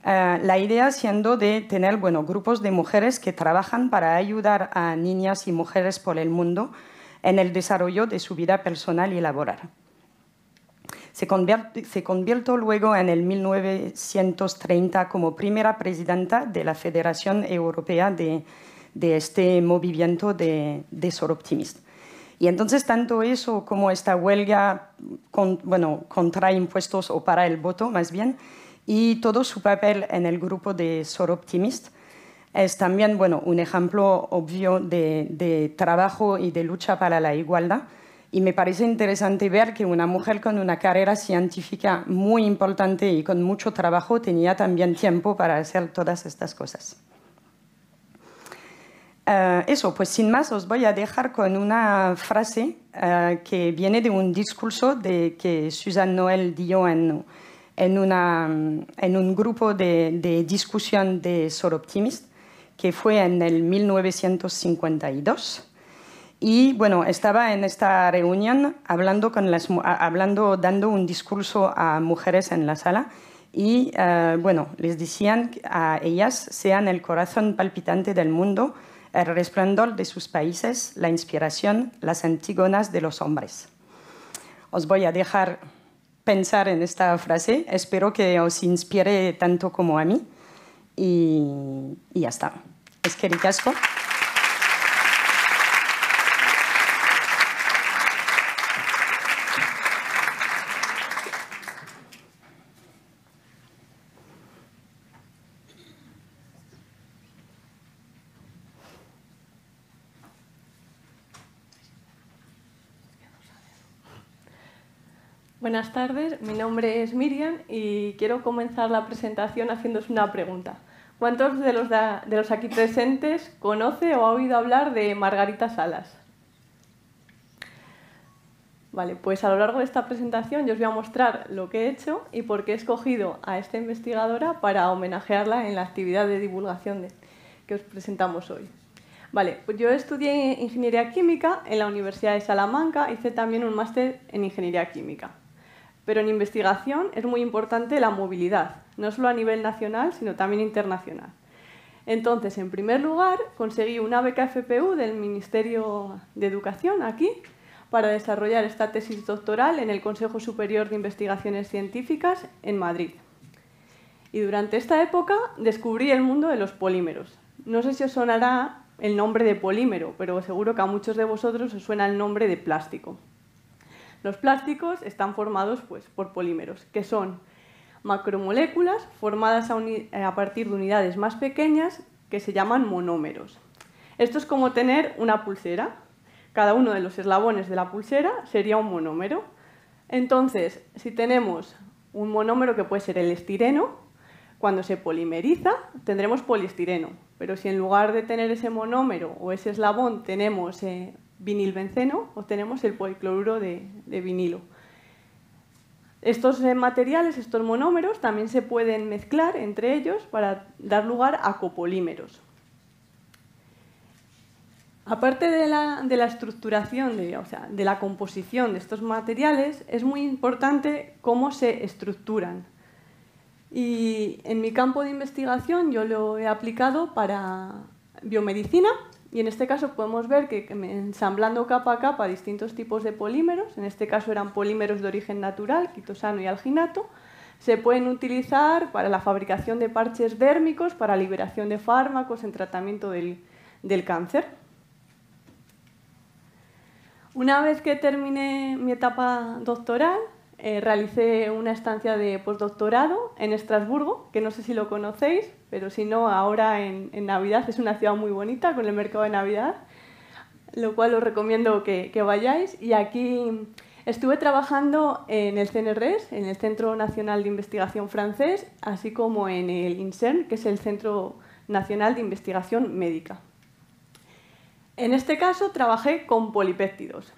Eh, la idea siendo de tener grupos de mujeres que trabajan para ayudar a niñas y mujeres por el mundo en el desarrollo de su vida personal y laboral. Se, convirtió luego en el 1930 como primera presidenta de la Federación Europea de, este movimiento de, Soroptimist. Y entonces tanto eso como esta huelga contra impuestos o para el voto más bien, y todo su papel en el grupo de Soroptimist es también un ejemplo obvio de trabajo y de lucha para la igualdad y me parece interesante ver que una mujer con una carrera científica muy importante y con mucho trabajo tenía también tiempo para hacer todas estas cosas. Eh, eso, pues sin más os voy a dejar con una frase eh, que viene de un discurso de, que Susan Noel dio en, un grupo de, de discusión de Soroptimist, que fue en el 1952. Y bueno, estaba en esta reunión hablando, con las, hablando dando un discurso a mujeres en la sala y eh, bueno, les decían a ellas sean el corazón palpitante del mundo, el resplandor de sus países, la inspiración, las antígonas de los hombres. Os voy a dejar pensar en esta frase, espero que os inspire tanto como a mí y, ya está. Es que Buenas tardes, mi nombre es Miriam y quiero comenzar la presentación haciéndos una pregunta. ¿Cuántos de los, aquí presentes conoce o ha oído hablar de Margarita Salas? Vale, pues a lo largo de esta presentación yo os voy a mostrar lo que he hecho y por qué he escogido a esta investigadora para homenajearla en la actividad de divulgación que os presentamos hoy. Vale, pues yo estudié ingeniería química en la Universidad de Salamanca, hice también un máster en ingeniería química. Pero en investigación es muy importante la movilidad, no solo a nivel nacional, sino también internacional. Entonces, en primer lugar, conseguí una beca FPU del Ministerio de Educación aquí para desarrollar esta tesis doctoral en el Consejo Superior de Investigaciones Científicas en Madrid. Y durante esta época descubrí el mundo de los polímeros. No sé si os sonará el nombre de polímero, pero seguro que a muchos de vosotros os suena el nombre de plástico. Los plásticos están formados pues, por polímeros, que son macromoléculas formadas eh, a, partir de unidades más pequeñas que se llaman monómeros. Esto es como tener una pulsera. Cada uno de los eslabones de la pulsera sería un monómero. Entonces, si tenemos un monómero que puede ser el estireno, cuando se polimeriza tendremos poliestireno. Pero si en lugar de tener ese monómero o ese eslabón tenemos eh, benceno obtenemos el policloruro de, vinilo. Estos eh, materiales, estos monómeros, también se pueden mezclar entre ellos para dar lugar a copolímeros. Aparte de la, estructuración, de la composición de estos materiales, es muy importante cómo se estructuran. Y en mi campo de investigación yo lo he aplicado para biomedicina y en este caso podemos ver que em, ensamblando capa a capa distintos tipos de polímeros, en este caso eran polímeros de origen natural, quitosano y alginato, se pueden utilizar para la fabricación de parches dérmicos, para liberación de fármacos en tratamiento del, del cáncer. Una vez que terminé mi etapa doctoral, eh, realicé una estancia de postdoctorado en Estrasburgo, que no sé si lo conocéis, pero si no, ahora en, Navidad es una ciudad muy bonita con el mercado de Navidad, lo cual os recomiendo que, vayáis. Y aquí estuve trabajando en el CNRS, en el Centro Nacional de Investigación Francés, así como en el INSERM, que es el Centro Nacional de Investigación Médica. En este caso trabajé con polipéptidos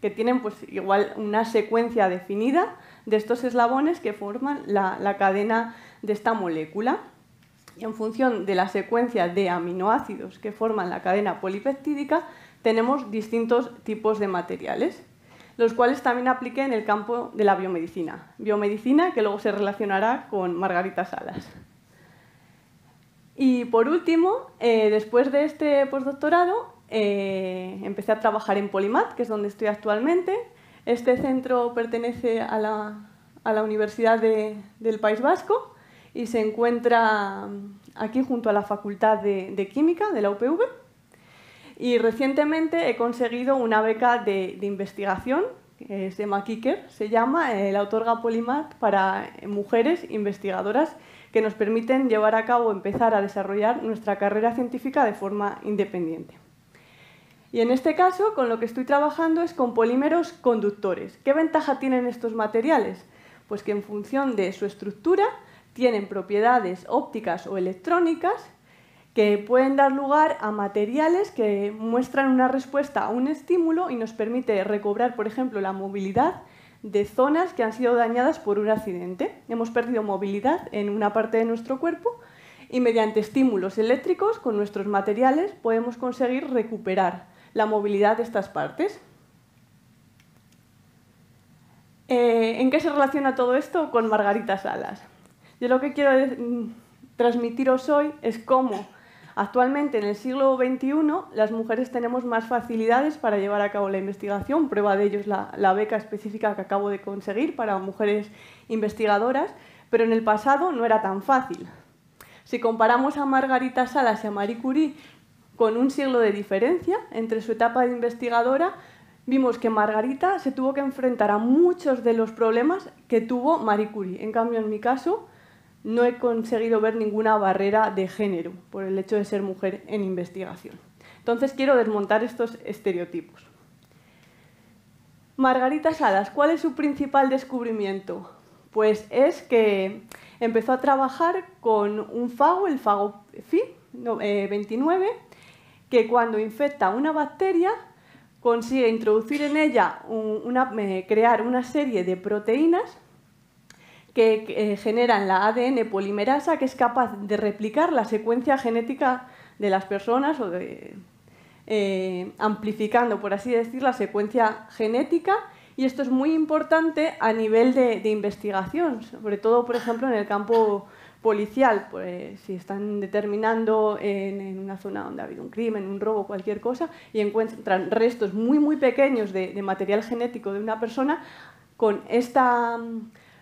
que tienen pues igual una secuencia definida de estos eslabones que forman la, cadena de esta molécula. Y en función de la secuencia de aminoácidos que forman la cadena polipeptídica, tenemos distintos tipos de materiales, los cuales también apliqué en el campo de la biomedicina. Biomedicina que luego se relacionará con Margarita Salas. Y por último, eh, después de este postdoctorado, eh, empecé a trabajar en Polimat, que es donde estoy actualmente. Este centro pertenece a la, Universidad del País Vasco y se encuentra mm, aquí junto a la Facultad de, Química de la UPV. Y recientemente he conseguido una beca de, investigación, que es de KICKER, se llama, eh, la otorga Polimat para eh, mujeres investigadoras que nos permiten llevar a cabo, empezar a desarrollar nuestra carrera científica de forma independiente. Y en este caso, con lo que estoy trabajando es con polímeros conductores. ¿Qué ventaja tienen estos materiales? Pues que en función de su estructura tienen propiedades ópticas o electrónicas que pueden dar lugar a materiales que muestran una respuesta a un estímulo y nos permite recobrar, por ejemplo, la movilidad de zonas que han sido dañadas por un accidente. Hemos perdido movilidad en una parte de nuestro cuerpo y mediante estímulos eléctricos con nuestros materiales podemos conseguir recuperar la movilidad de estas partes. Eh, ¿En qué se relaciona todo esto con Margarita Salas? Yo lo que quiero mm, transmitiros hoy es cómo actualmente en el siglo XXI las mujeres tenemos más facilidades para llevar a cabo la investigación, prueba de ello es la beca específica que acabo de conseguir para mujeres investigadoras, pero en el pasado no era tan fácil. Si comparamos a Margarita Salas y a Marie Curie con un siglo de diferencia entre su etapa de investigadora, vimos que Margarita se tuvo que enfrentar a muchos de los problemas que tuvo Marie Curie. En cambio, en mi caso, no he conseguido ver ninguna barrera de género por el hecho de ser mujer en investigación. Entonces, quiero desmontar estos estereotipos. Margarita Salas, ¿cuál es su principal descubrimiento? Pues es que empezó a trabajar con un fago, el fago FI 29, eh, que cuando infecta una bacteria consigue introducir en ella, eh, crear una serie de proteínas que eh, generan la ADN polimerasa que es capaz de replicar la secuencia genética de las personas o de, eh, amplificando, por así decir, la secuencia genética y esto es muy importante a nivel de, de investigación, sobre todo, por ejemplo, en el campo policial, pues, si están determinando en, una zona donde ha habido un crimen, un robo, cualquier cosa, y encuentran restos muy, muy pequeños de, material genético de una persona, con esta,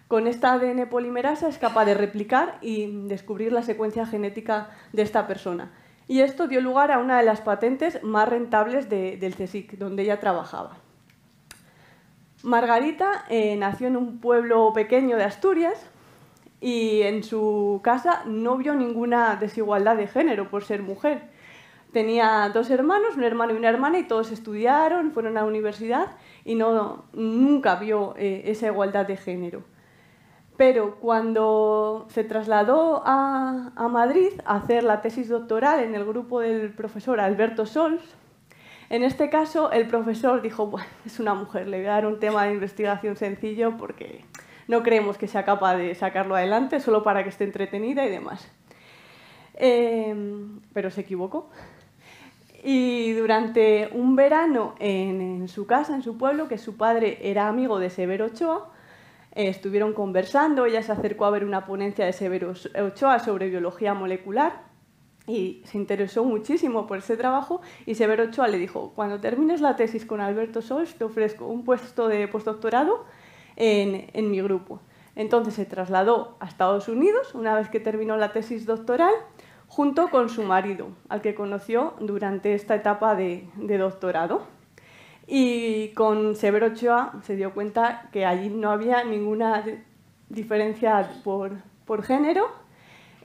con esta ADN polimerasa es capaz de replicar y descubrir la secuencia genética de esta persona. Y esto dio lugar a una de las patentes más rentables del CSIC, donde ella trabajaba. Margarita eh, nació en un pueblo pequeño de Asturias, y en su casa no vio ninguna desigualdad de género por ser mujer. Tenía dos hermanos, un hermano y una hermana, y todos estudiaron, fueron a la universidad y no, nunca vio eh, esa igualdad de género. Pero cuando se trasladó a, a, Madrid a hacer la tesis doctoral en el grupo del profesor Alberto Sols, en este caso el profesor dijo, bueno, es una mujer, le voy a dar un tema de investigación sencillo porque no creemos que sea capaz de sacarlo adelante solo para que esté entretenida y demás. Em, pero se equivocó. Y durante un verano en, su casa, en su pueblo, que su padre era amigo de Severo Ochoa, eh, estuvieron conversando, ella se acercó a ver una ponencia de Severo Ochoa sobre biología molecular y se interesó muchísimo por ese trabajo y Severo Ochoa le dijo, cuando termines la tesis con Alberto Sols te ofrezco un puesto de postdoctorado en, mi grupo. Entonces se trasladó a Estados Unidos una vez que terminó la tesis doctoral junto con su marido, al que conoció durante esta etapa de, doctorado. Y con Severo Ochoa se dio cuenta que allí no había ninguna diferencia por, género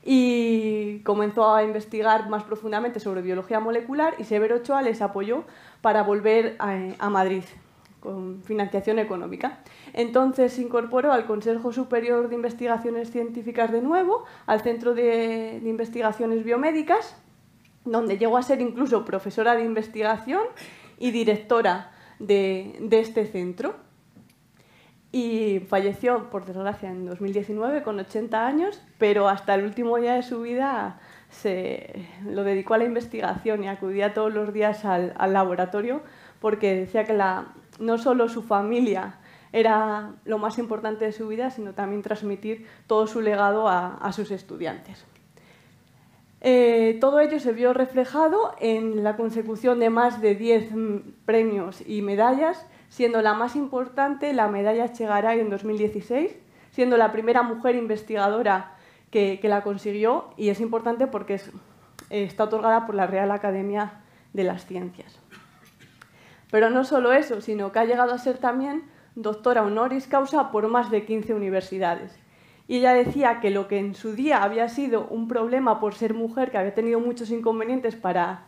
y comenzó a investigar más profundamente sobre biología molecular y Severo Ochoa les apoyó para volver a Madrid con financiación económica. Entonces se incorporó al Consejo Superior de Investigaciones Científicas de nuevo, al Centro de, Investigaciones Biomédicas, donde llegó a ser incluso profesora de investigación y directora de, este centro. Y falleció, por desgracia, en 2019 con 80 años, pero hasta el último día de su vida se lo dedicó a la investigación y acudía todos los días al, laboratorio porque decía que no solo su familia era lo más importante de su vida, sino también transmitir todo su legado a, sus estudiantes. Eh, todo ello se vio reflejado en la consecución de más de 10 premios y medallas, siendo la más importante la medalla Chegaray en 2016, siendo la primera mujer investigadora que, la consiguió y es importante porque está otorgada por la Real Academia de las Ciencias. Pero no solo eso, sino que ha llegado a ser también doctora honoris causa por más de 15 universidades. Y ella decía que lo que en su día había sido un problema por ser mujer, que había tenido muchos inconvenientes para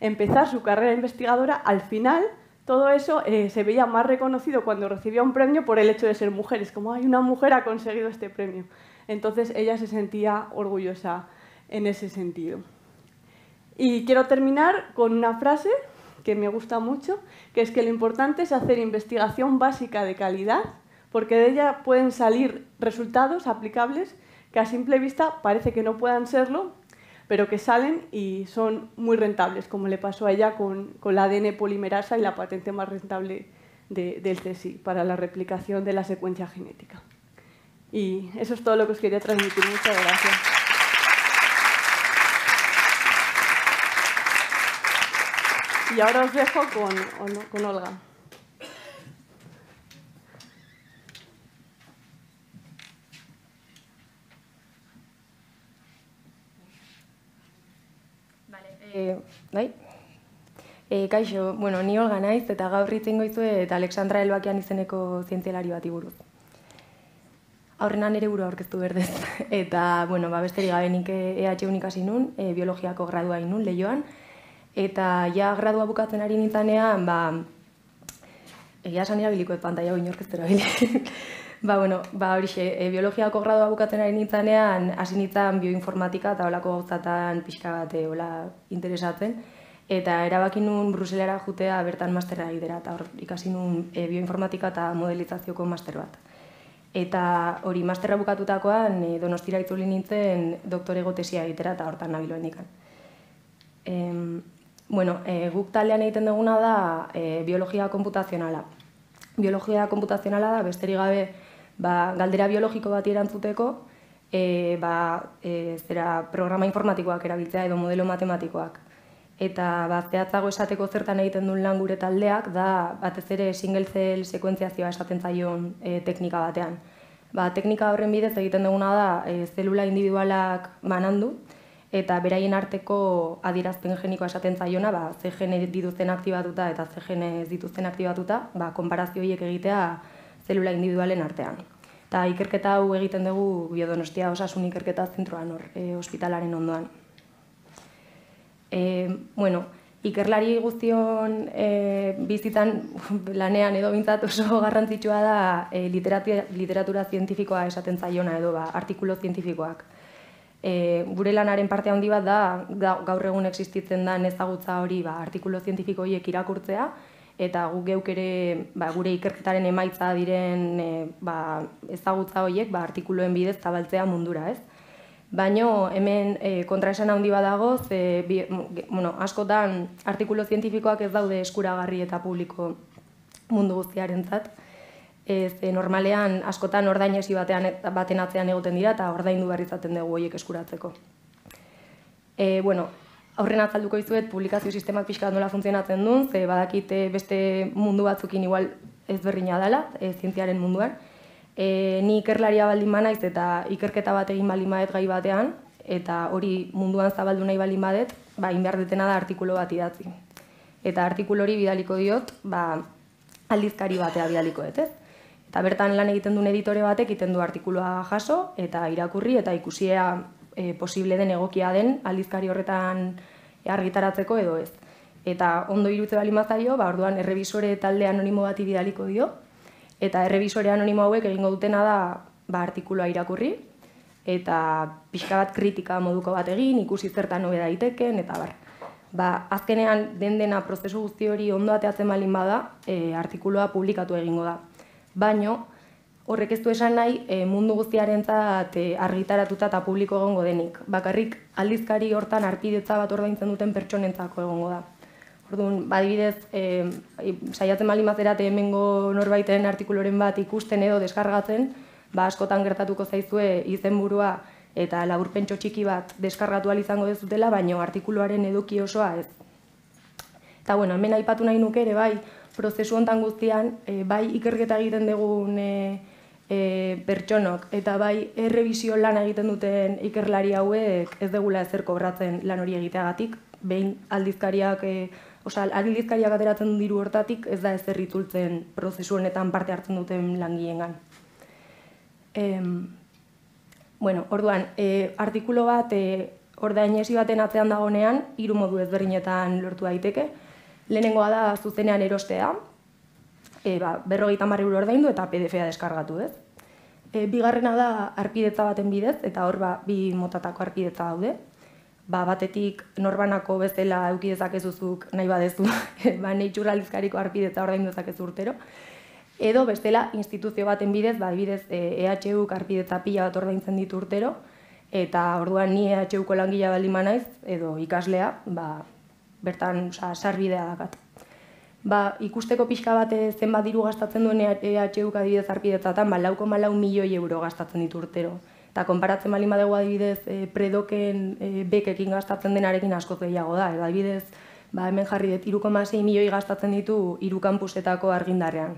empezar su carrera investigadora, al final todo eso eh, se veía más reconocido cuando recibía un premio por el hecho de ser mujer. Es como, hay una mujer ha conseguido este premio. Entonces ella se sentía orgullosa en ese sentido. Y quiero terminar con una frase que me gusta mucho, que es que lo importante es hacer investigación básica de calidad, porque de ella pueden salir resultados aplicables que a simple vista parece que no puedan serlo, pero que salen y son muy rentables, como le pasó a ella con, con la ADN polimerasa y la patente más rentable del CSI para la replicación de la secuencia genética. Y eso es todo lo que os quería transmitir. Muchas gracias. Y ahora os dejo con, con Olga. eh, bai. Eh, kaixo, bueno, ni Olga naiz eta gaur itzen izue eta Alexandra Elbakian izeneko zientzialari bati buruz aurrenan ere burua aurkeztu berdez. <laughs> Eta, bueno, ba, besterik gabe nik EH e unikasi nun, eh biologiako gradua inun lehioan, Eta ja gradua bukatzen ari nintanean, ba, egia esan irabiliko epan, da jau inorkez <laughs> ba, bueno, ba, hori e, biologiako gradua bukatzen ari nintanean, hasi nintan bioinformatika eta olako gauzatan pixka bat eola interesatzen. Eta erabaki nun Bruselara jutea bertan masterra egitera, eta hor ikasi nun e, bioinformatika eta modelizazioko master bat. Eta hori masterra bukatutakoan, e, donostira itzuli nintzen doktore gotesia egitera eta hortan nabiloen Bueno, e, guk taldean egiten duguna da e, biologia konputazionala. Biologia konputazionala da, besteri gabe, ba, galdera biologiko bat erantzuteko, e, ba, e, zera programa informatikoak erabiltzea edo modelo matematikoak. Eta ba, zehatzago esateko zertan egiten duen lan gure taldeak da batez ere single cell sekuentziazioa esaten zaion e, teknika batean. Ba, teknika horren bidez egiten duguna da e, zelula individualak banandu, eta beraien arteko adierazpen genikoa esaten zaiona, ba, ze gene dituzten aktibatuta eta ze gene ez dituzten aktibatuta, ba, konparazio hiek egitea zelula individualen artean. Ta ikerketa hau egiten dugu Biodonostia Osasun Ikerketa Zentroan hor, eh, ospitalaren ondoan. E, bueno, ikerlari guztion e, eh, bizitan lanean edo bintzat oso <laughs> garrantzitsua da e, literatura zientifikoa esaten zaiona edo ba, artikulo zientifikoak e, gure lanaren parte handi bat da gaur egun existitzen da ezagutza hori ba, artikulo zientifiko irakurtzea eta guk geuk ere ba, gure ikerketaren emaitza diren e, ba, ezagutza horiek ba, artikuluen bidez zabaltzea mundura, ez? Baino hemen e, kontraesan handi badago, ze bi, bueno, askotan artikulu zientifikoak ez daude eskuragarri eta publiko mundu guztiarentzat. Ez, e, normalean askotan ordainesi batean baten atzean egoten dira eta ordaindu berriz zaten dugu hoiek eskuratzeko. E, bueno, aurren atzalduko dizuet publikazio sistemak pixka nola funtzionatzen duen, ze badakite beste mundu batzukin igual ez dela, dala, e, zientziaren munduan. E, ni ikerlaria baldin manaiz eta ikerketa bat egin baldin badet gai batean eta hori munduan zabaldu nahi baldin badet, ba behar da artikulu bat idatzi. Eta artikulu hori bidaliko diot, ba aldizkari batea bidaliko dut, eh? Eta bertan lan egiten duen editore batek egiten du artikulua jaso eta irakurri eta ikusiea e, posible den egokia den aldizkari horretan argitaratzeko edo ez. Eta ondo irutze bali mazaio, ba, orduan errebisore talde anonimo bat bidaliko dio. Eta errebisore anonimo hauek egingo dutena da ba, artikulua irakurri. Eta pixka bat kritika moduko bat egin, ikusi zertan nobe daiteken, eta bar. Ba, azkenean den dena prozesu guzti hori ondo ateatzen malin bada, e, artikulua publikatu egingo da baino horrek ez du esan nahi eh, mundu guztiarentzat e, argitaratuta eta publiko egongo denik. Bakarrik aldizkari hortan arpidetza bat ordaintzen duten pertsonentzako egongo da. Orduan, badibidez, eh, saiatzen bali mazerate hemengo norbaiten artikuloren bat ikusten edo deskargatzen, ba askotan gertatuko zaizue izenburua eta labur txiki bat deskargatu izango dezutela, baino artikuluaren eduki osoa ez. Eta bueno, hemen aipatu nahi nuke ere bai, prozesu hontan guztian, e, bai ikerketa egiten dugun e, e, pertsonok, eta bai errebizio lan egiten duten ikerlari hauek ez degula ezer kobratzen lan hori egiteagatik, behin aldizkariak, e, osea, aldizkariak ateratzen diru hortatik ez da ezer itzultzen prozesu honetan parte hartzen duten langiengan. Em, bueno, orduan, e, artikulo bat, e, orda baten atzean dagonean, hiru modu ezberdinetan lortu daiteke, Lehenengoa da zuzenean erostea, e, ba, berrogeita marri ordaindu eta PDF-a deskargatu, ez? E, bigarrena da arpidetza baten bidez, eta hor ba, bi motatako arpidetza daude. Ba, batetik norbanako bezala eukidezak dezakezuzuk nahi badezu, <laughs> ba, neitzuralizkariko arpidetza ordaindu dezakezu urtero. Edo bestela instituzio baten bidez, ba, bidez e, EHU e karpidetza pila bat ordaintzen ditu urtero, eta orduan ni EHUko e langila baldin naiz edo ikaslea, ba, bertan sarbidea dakat. Ba, ikusteko pixka bat eh, zenbat diru gastatzen duen EHUk e adibidez zarpidetzatan, ba, lauko malau milioi euro gastatzen ditu urtero. Eta konparatzen bali badegu adibidez eh, predoken e, bekekin gastatzen denarekin asko gehiago da. Eta adibidez, ba, hemen jarri dut, iruko milioi gastatzen ditu iru kanpusetako argindarrean.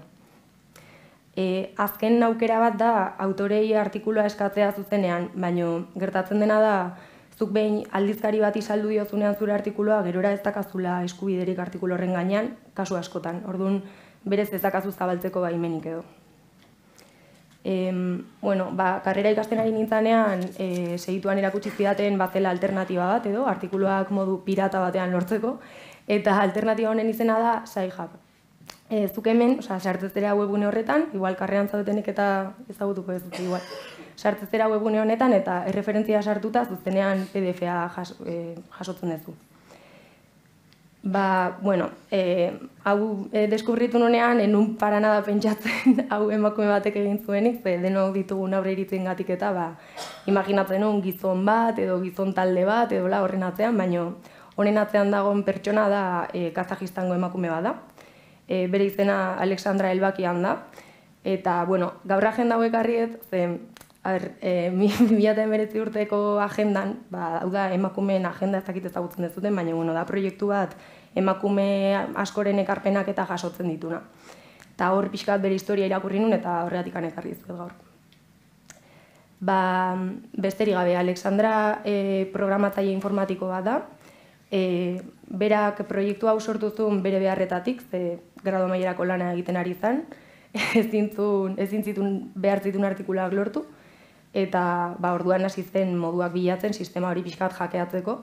E, azken aukera bat da, autorei artikulua eskatzea zuzenean, baina gertatzen dena da, zuk behin aldizkari bat izaldu diozunean zure artikuloa, gerora ez dakazula eskubiderik artikulo horren gainean, kasu askotan, orduan berez ez dakazu zabaltzeko baimenik edo. bueno, ba, karrera ikasten ari nintzanean, eh, segituan erakutsi zidaten batela alternatiba bat edo, artikuluak modu pirata batean lortzeko, eta alternatiba honen izena da Saihab. E, zuk hemen, osea, sartzetera webune horretan, igual karrean zaudetenik eta ezagutuko ez dut, igual sartzera webune honetan eta erreferentzia sartuta zuzenean pdf eh, jasotzen duzu. Ba, bueno, e, hau e, deskubritu nonean, enun paranada pentsatzen <laughs> hau emakume batek egin zuenik, ze deno ditugu nabre iritzen gatik eta, ba, imaginatzen un gizon bat edo gizon talde bat edo la horren atzean, baino honen atzean dagoen pertsona da e, emakume bat da. bere izena Alexandra Elbakian da. Eta, bueno, gaurra agenda zen... A ber, e, <laughs> urteko agendan, ba, hau da, emakumeen agenda ez dakit ezagutzen ez duten, baina, bueno, da proiektu bat, emakume askoren ekarpenak eta jasotzen dituna. Eta hor pixkat bere historia irakurri nun eta horregatik anekarri ez gaur. Ba, besterik gabe, Alexandra e, programatzaile informatiko bat da. E, berak proiektu hau sortu zuen bere beharretatik, ze grado maierako lana egiten ari zen, <laughs> ezin zitun behar zitun artikulak lortu eta ba orduan hasi zen moduak bilatzen sistema hori pixkat jakeatzeko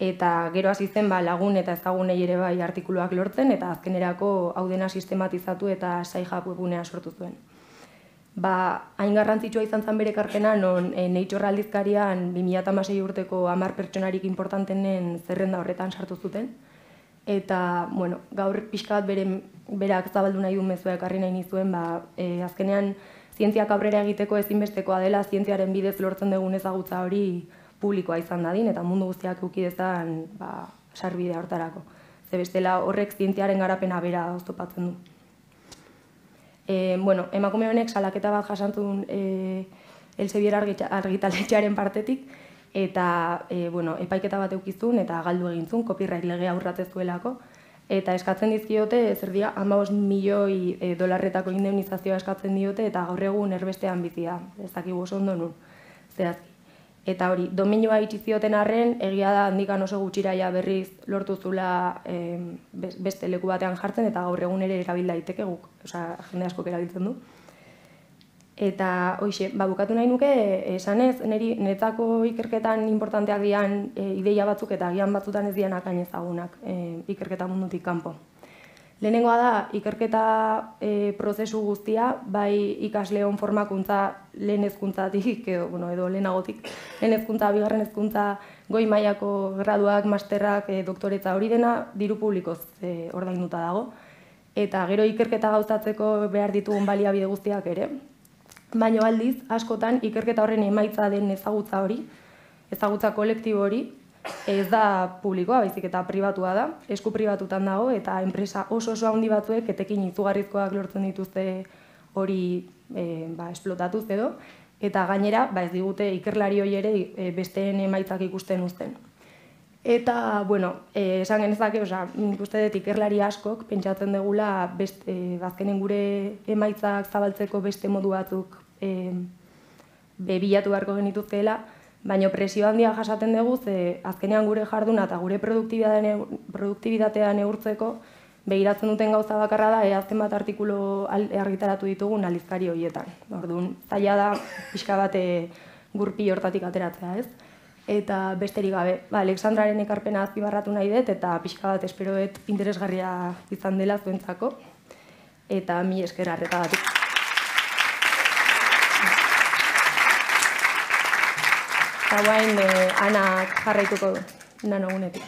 eta gero hasi zen ba, lagun eta ezagunei ere bai artikuluak lortzen eta azkenerako hau dena sistematizatu eta saiha webunea sortu zuen. Ba, hain garrantzitsua izan zen bere karpena non e, Nature aldizkarian 2016 urteko 10 pertsonarik importantenen zerrenda horretan sartu zuten eta bueno, gaur pixkat bere berak zabaldu nahi du mezua ekarri nahi nizuen ba, eh, azkenean zientziak aurrera egiteko ezinbestekoa dela zientziaren bidez lortzen dugun ezagutza hori publikoa izan dadin eta mundu guztiak uki dezan ba sarbide hortarako. Ze horrek zientziaren garapena bera oztopatzen du. E, bueno, emakume honek salaketa bat jasantzun e, Elsevier argitaletxearen partetik eta e, bueno, epaiketa bat eukizun eta galdu egintzun, kopirraik legea urratezuelako eta eskatzen dizkiote, zer dira, amabos milioi eh, dolarretako indemnizazioa eskatzen diote, eta gaur egun erbestean bizia, ez dakigu oso ondo nun, zehazki. Eta hori, itxi zioten arren, egia da handikan oso gutxiraia berriz lortu zula beste leku batean jartzen, eta gaur egun ere erabil daiteke guk, osea, jende askok erabiltzen du. Eta, hoxe, ba, bukatu nahi nuke, esanez, niri netzako ikerketan importanteak dian e, ideia batzuk eta gian batzutan ez dianak ezagunak e, ikerketa mundutik kanpo. Lehenengoa da, ikerketa e, prozesu guztia, bai ikasle hon formakuntza lehen ezkuntzatik, edo, bueno, edo lehenagotik, lehen ezkuntza, bigarren ezkuntza, goi mailako graduak, masterrak, e, doktoretza hori dena, diru publikoz e, ordainuta dago. Eta gero ikerketa gauzatzeko behar ditugun baliabide guztiak ere, Baina aldiz, askotan, ikerketa horren emaitza den ezagutza hori, ezagutza kolektibo hori, ez da publikoa, baizik eta pribatua da, esku pribatutan dago, eta enpresa oso oso handi batzuek, etekin izugarrizkoak lortzen dituzte hori e, ba, esplotatuz edo, eta gainera, ba, ez digute, ikerlari hori ere e, besteen emaitzak ikusten uzten. Eta, bueno, e, esan genezake, oza, nik uste dut ikerlari askok, pentsatzen degula, beste, eh, azkenen gure emaitzak zabaltzeko beste modu batzuk e, bebilatu beharko genituzkeela, baina presio handia jasaten dugu, ze azkenean gure jarduna eta gure produktibitatea neurtzeko, begiratzen duten gauza bakarra da, eazten eh, bat artikulu argitaratu ditugun alizkari horietan. Orduan, zaila da, pixka bate gurpi hortatik ateratzea, ez? eta besterik gabe. Ba, Alexandraren ekarpena azpibarratu nahi dut eta pixka bat esperoet interesgarria izan dela zuentzako. Eta mi esker arreta batik. Eta eh, Ana jarraituko du, nanogunetik.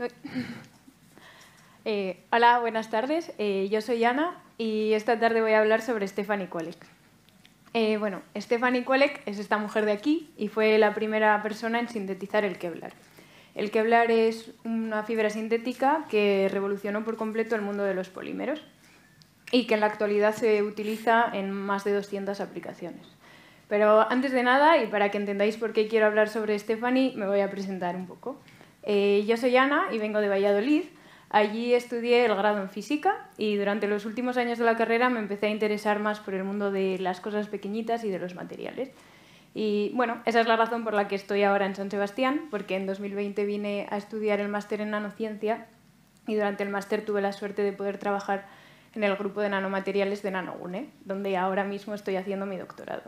Thank Eh, hola, buenas tardes. Eh, yo soy Ana y esta tarde voy a hablar sobre Stephanie Kolek. Eh, bueno, Stephanie Kolek es esta mujer de aquí y fue la primera persona en sintetizar el Kevlar. El Kevlar es una fibra sintética que revolucionó por completo el mundo de los polímeros y que en la actualidad se utiliza en más de 200 aplicaciones. Pero antes de nada, y para que entendáis por qué quiero hablar sobre Stephanie, me voy a presentar un poco. yo soy Ana y vengo de Valladolid. Allí estudié el grado en física y durante los últimos años de la carrera me empecé a interesar más por el mundo de las cosas pequeñitas y de los materiales. Y bueno, esa es la razón por la que estoy ahora en San Sebastián, porque en 2020 vine a estudiar el máster en nanociencia y durante el máster tuve la suerte de poder trabajar en el grupo de nanomateriales de NanoUNE, donde ahora mismo estoy haciendo mi doctorado.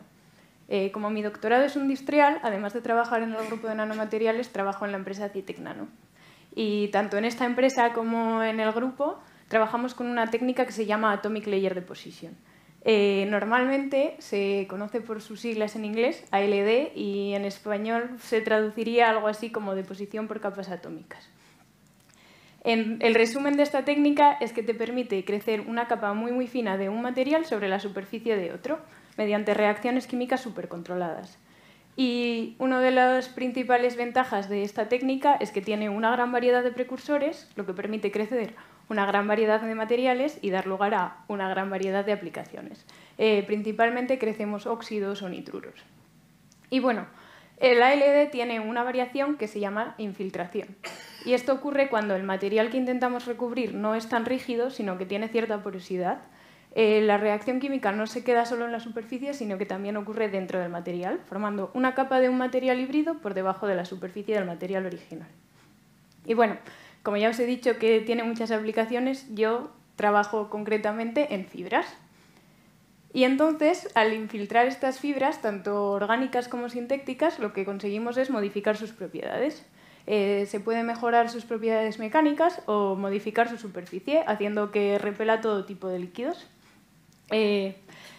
Eh, como mi doctorado es industrial, además de trabajar en el grupo de nanomateriales, trabajo en la empresa CitecNano. Nano. Y tanto en esta empresa como en el grupo trabajamos con una técnica que se llama Atomic Layer Deposition. Eh, normalmente se conoce por sus siglas en inglés, ALD, y en español se traduciría algo así como deposición por capas atómicas. el resumen de esta técnica es que te permite crecer una capa muy muy fina de un material sobre la superficie de otro, mediante reacciones químicas supercontroladas. Y una de las principales ventajas de esta técnica es que tiene una gran variedad de precursores, lo que permite crecer una gran variedad de materiales y dar lugar a una gran variedad de aplicaciones. Eh, principalmente crecemos óxidos o nitruros. Y bueno, el ALD tiene una variación que se llama infiltración. Y esto ocurre cuando el material que intentamos recubrir no es tan rígido, sino que tiene cierta porosidad. Eh, la reacción química no se queda solo en la superficie, sino que también ocurre dentro del material, formando una capa de un material híbrido por debajo de la superficie del material original. Y bueno, como ya os he dicho que tiene muchas aplicaciones, yo trabajo concretamente en fibras. Y entonces, al infiltrar estas fibras, tanto orgánicas como sintéticas, lo que conseguimos es modificar sus propiedades. Eh, se puede mejorar sus propiedades mecánicas o modificar su superficie, haciendo que repela todo tipo de líquidos. Eh,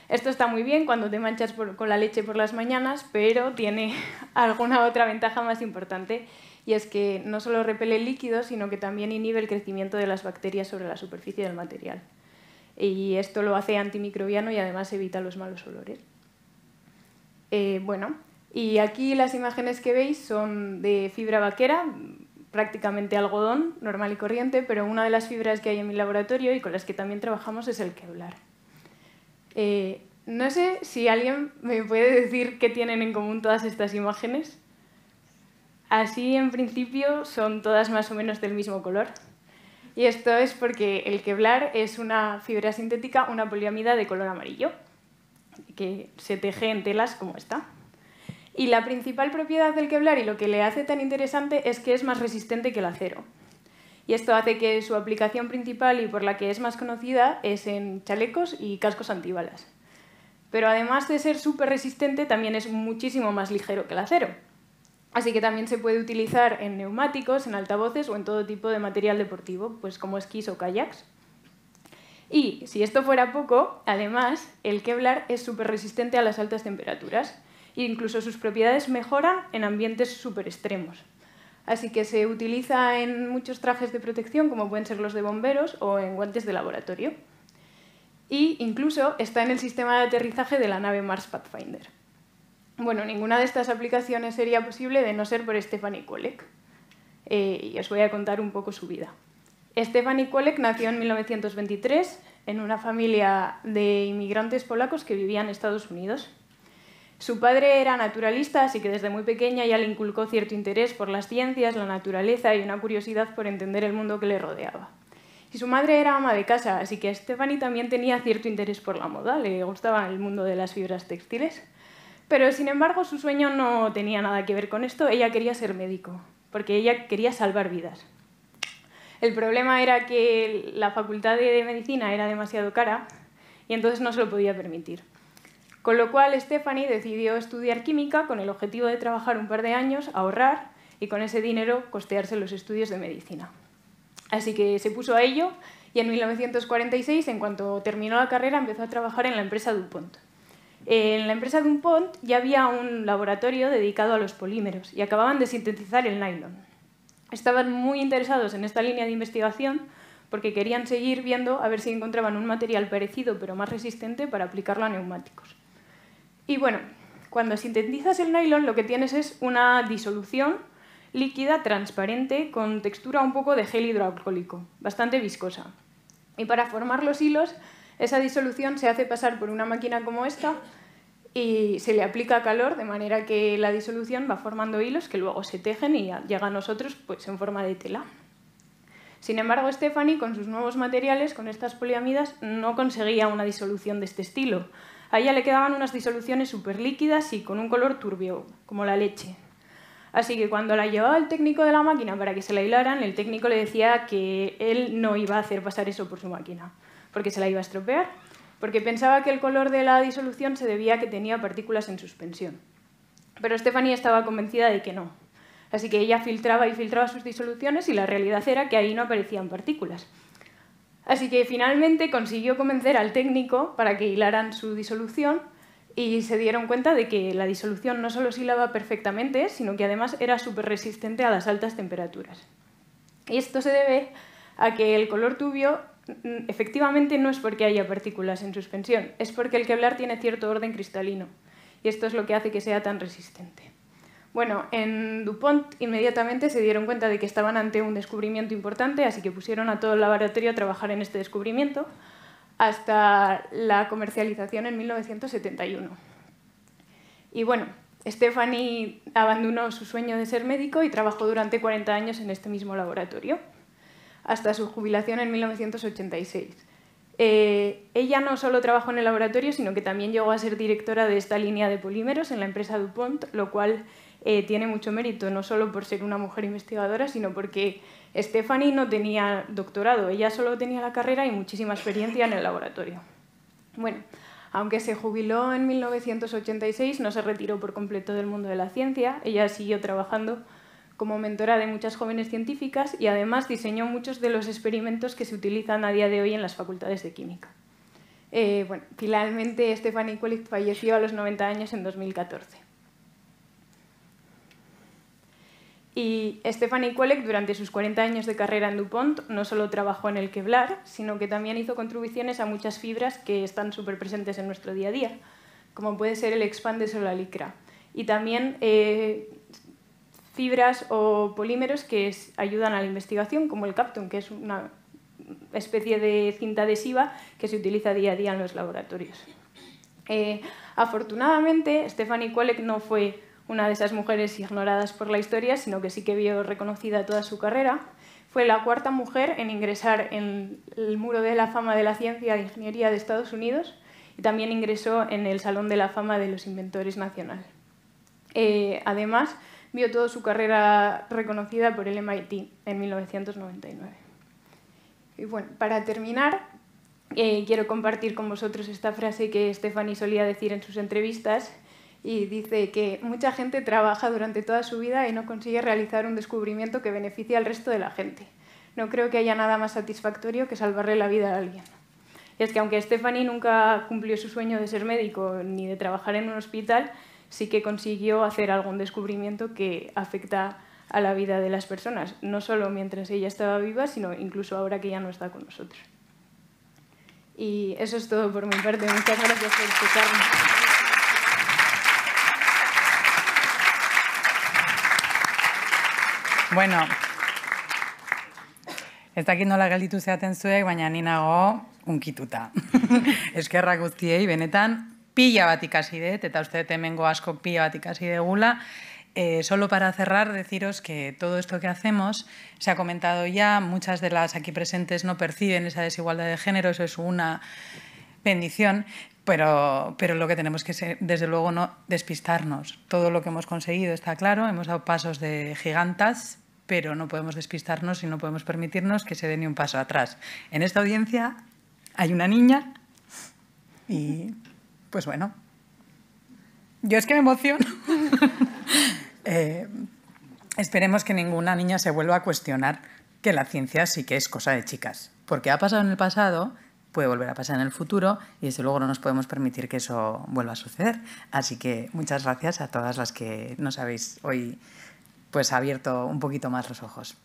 esto está muy bien cuando te manchas con la leche por las mañanas, pero tiene <laughs> alguna otra ventaja más importante y es que no solo repele líquidos, sino que también inhibe el crecimiento de las bacterias sobre la superficie del material. Y esto lo hace antimicrobiano y además evita los malos olores. Eh, bueno, y aquí las imágenes que veis son de fibra vaquera, prácticamente algodón normal y corriente, pero una de las fibras que hay en mi laboratorio y con las que también trabajamos es el Kevlar. Eh, no sé si alguien me puede decir qué tienen en común todas estas imágenes. Así, en principio, son todas más o menos del mismo color. Y esto es porque el Kevlar es una fibra sintética, una poliamida de color amarillo, que se teje en telas como esta. Y la principal propiedad del Kevlar y lo que le hace tan interesante es que es más resistente que el acero y esto hace que su aplicación principal y por la que es más conocida es en chalecos y cascos antibalas. Pero además de ser súper resistente, también es muchísimo más ligero que el acero. Así que también se puede utilizar en neumáticos, en altavoces o en todo tipo de material deportivo, pues como esquís o kayaks. Y si esto fuera poco, además, el Kevlar es súper resistente a las altas temperaturas e incluso sus propiedades mejoran en ambientes súper extremos. Así que se utiliza en muchos trajes de protección, como pueden ser los de bomberos o en guantes de laboratorio. Y incluso está en el sistema de aterrizaje de la nave Mars Pathfinder. Bueno, ninguna de estas aplicaciones sería posible de no ser por Stephanie Kolek. Eh, y os voy a contar un poco su vida. Stephanie Kolek nació en 1923 en una familia de inmigrantes polacos que vivían en Estados Unidos. Su padre era naturalista, así que desde muy pequeña ya le inculcó cierto interés por las ciencias, la naturaleza y una curiosidad por entender el mundo que le rodeaba. Y su madre era ama de casa, así que Stephanie también tenía cierto interés por la moda, le gustaba el mundo de las fibras textiles. Pero sin embargo su sueño no tenía nada que ver con esto, ella quería ser médico, porque ella quería salvar vidas. El problema era que la facultad de medicina era demasiado cara y entonces no se lo podía permitir. Con lo cual, Stephanie decidió estudiar química con el objetivo de trabajar un par de años, ahorrar y con ese dinero costearse los estudios de medicina. Así que se puso a ello y en 1946, en cuanto terminó la carrera, empezó a trabajar en la empresa DuPont. En la empresa DuPont ya había un laboratorio dedicado a los polímeros y acababan de sintetizar el nylon. Estaban muy interesados en esta línea de investigación porque querían seguir viendo a ver si encontraban un material parecido pero más resistente para aplicarlo a neumáticos. Y bueno, cuando sintetizas el nylon lo que tienes es una disolución líquida transparente con textura un poco de gel hidroalcohólico, bastante viscosa. Y para formar los hilos, esa disolución se hace pasar por una máquina como esta y se le aplica calor de manera que la disolución va formando hilos que luego se tejen y llega a nosotros pues, en forma de tela. Sin embargo, Stephanie con sus nuevos materiales, con estas poliamidas, no conseguía una disolución de este estilo. A ella le quedaban unas disoluciones súper líquidas y con un color turbio, como la leche. Así que cuando la llevaba el técnico de la máquina para que se la hilaran, el técnico le decía que él no iba a hacer pasar eso por su máquina, porque se la iba a estropear, porque pensaba que el color de la disolución se debía a que tenía partículas en suspensión. Pero Stephanie estaba convencida de que no. Así que ella filtraba y filtraba sus disoluciones y la realidad era que ahí no aparecían partículas. Así que finalmente consiguió convencer al técnico para que hilaran su disolución y se dieron cuenta de que la disolución no solo se hilaba perfectamente, sino que además era súper resistente a las altas temperaturas. Y esto se debe a que el color tubio mm, efectivamente no es porque haya partículas en suspensión, es porque el queblar tiene cierto orden cristalino y esto es lo que hace que sea tan resistente. Bueno, en DuPont inmediatamente se dieron cuenta de que estaban ante un descubrimiento importante, así que pusieron a todo el laboratorio a trabajar en este descubrimiento hasta la comercialización en 1971. Y bueno, Stephanie abandonó su sueño de ser médico y trabajó durante 40 años en este mismo laboratorio, hasta su jubilación en 1986. Eh, ella no solo trabajó en el laboratorio, sino que también llegó a ser directora de esta línea de polímeros en la empresa DuPont, lo cual eh, tiene mucho mérito, no solo por ser una mujer investigadora, sino porque Stephanie no tenía doctorado, ella solo tenía la carrera y muchísima experiencia en el laboratorio. Bueno, aunque se jubiló en 1986, no se retiró por completo del mundo de la ciencia, ella siguió trabajando como mentora de muchas jóvenes científicas y además diseñó muchos de los experimentos que se utilizan a día de hoy en las facultades de química. Eh, finalmente Stephanie Kulik falleció a los 90 años en 2014. Y Stephanie Kolek, durante sus 40 años de carrera en DuPont, no solo trabajó en el Kevlar, sino que también hizo contribuciones a muchas fibras que están súper presentes en nuestro día a día, como puede ser el expandes o la licra. Y también eh, fibras o polímeros que ayudan a la investigación, como el Capton, que es una especie de cinta adhesiva que se utiliza día a día en los laboratorios. Eh, afortunadamente, Stephanie Kolek no fue una de esas mujeres ignoradas por la historia, sino que sí que vio reconocida toda su carrera. Fue la cuarta mujer en ingresar en el Muro de la Fama de la Ciencia e Ingeniería de Estados Unidos y también ingresó en el Salón de la Fama de los Inventores Nacional. Eh, además, vio toda su carrera reconocida por el MIT en 1999. Y bueno, para terminar, eh, quiero compartir con vosotros esta frase que Stephanie solía decir en sus entrevistas y dice que mucha gente trabaja durante toda su vida y no consigue realizar un descubrimiento que beneficie al resto de la gente. No creo que haya nada más satisfactorio que salvarle la vida a alguien. Y es que aunque Stephanie nunca cumplió su sueño de ser médico ni de trabajar en un hospital, sí que consiguió hacer algún descubrimiento que afecta a la vida de las personas, no solo mientras ella estaba viva, sino incluso ahora que ya no está con nosotros. Y eso es todo por mi parte. Muchas gracias por escucharme. Bueno, está aquí nola galditu zeaten zuek, baina ni nago unkituta. <laughs> Eskerrak guztiei, benetan, pila bat ikasi dut, eta uste hemengo asko pila bat ikasi degula, gula. Eh, solo para cerrar, deciros que todo esto que hacemos, se ha comentado ya, muchas de las aquí presentes no perciben esa desigualdad de género, eso es una bendición, pero, pero lo que tenemos que ser, desde luego, no despistarnos. Todo lo que hemos conseguido está claro, hemos dado pasos de gigantas, pero no podemos despistarnos y no podemos permitirnos que se dé ni un paso atrás. En esta audiencia hay una niña y, pues bueno, yo es que me emociono. <laughs> Eh, esperemos que ninguna niña se vuelva a cuestionar que la ciencia sí que es cosa de chicas, porque ha pasado en el pasado puede volver a pasar en el futuro y desde luego no nos podemos permitir que eso vuelva a suceder. Así que muchas gracias a todas las que nos habéis hoy pues ha abierto un poquito más los ojos.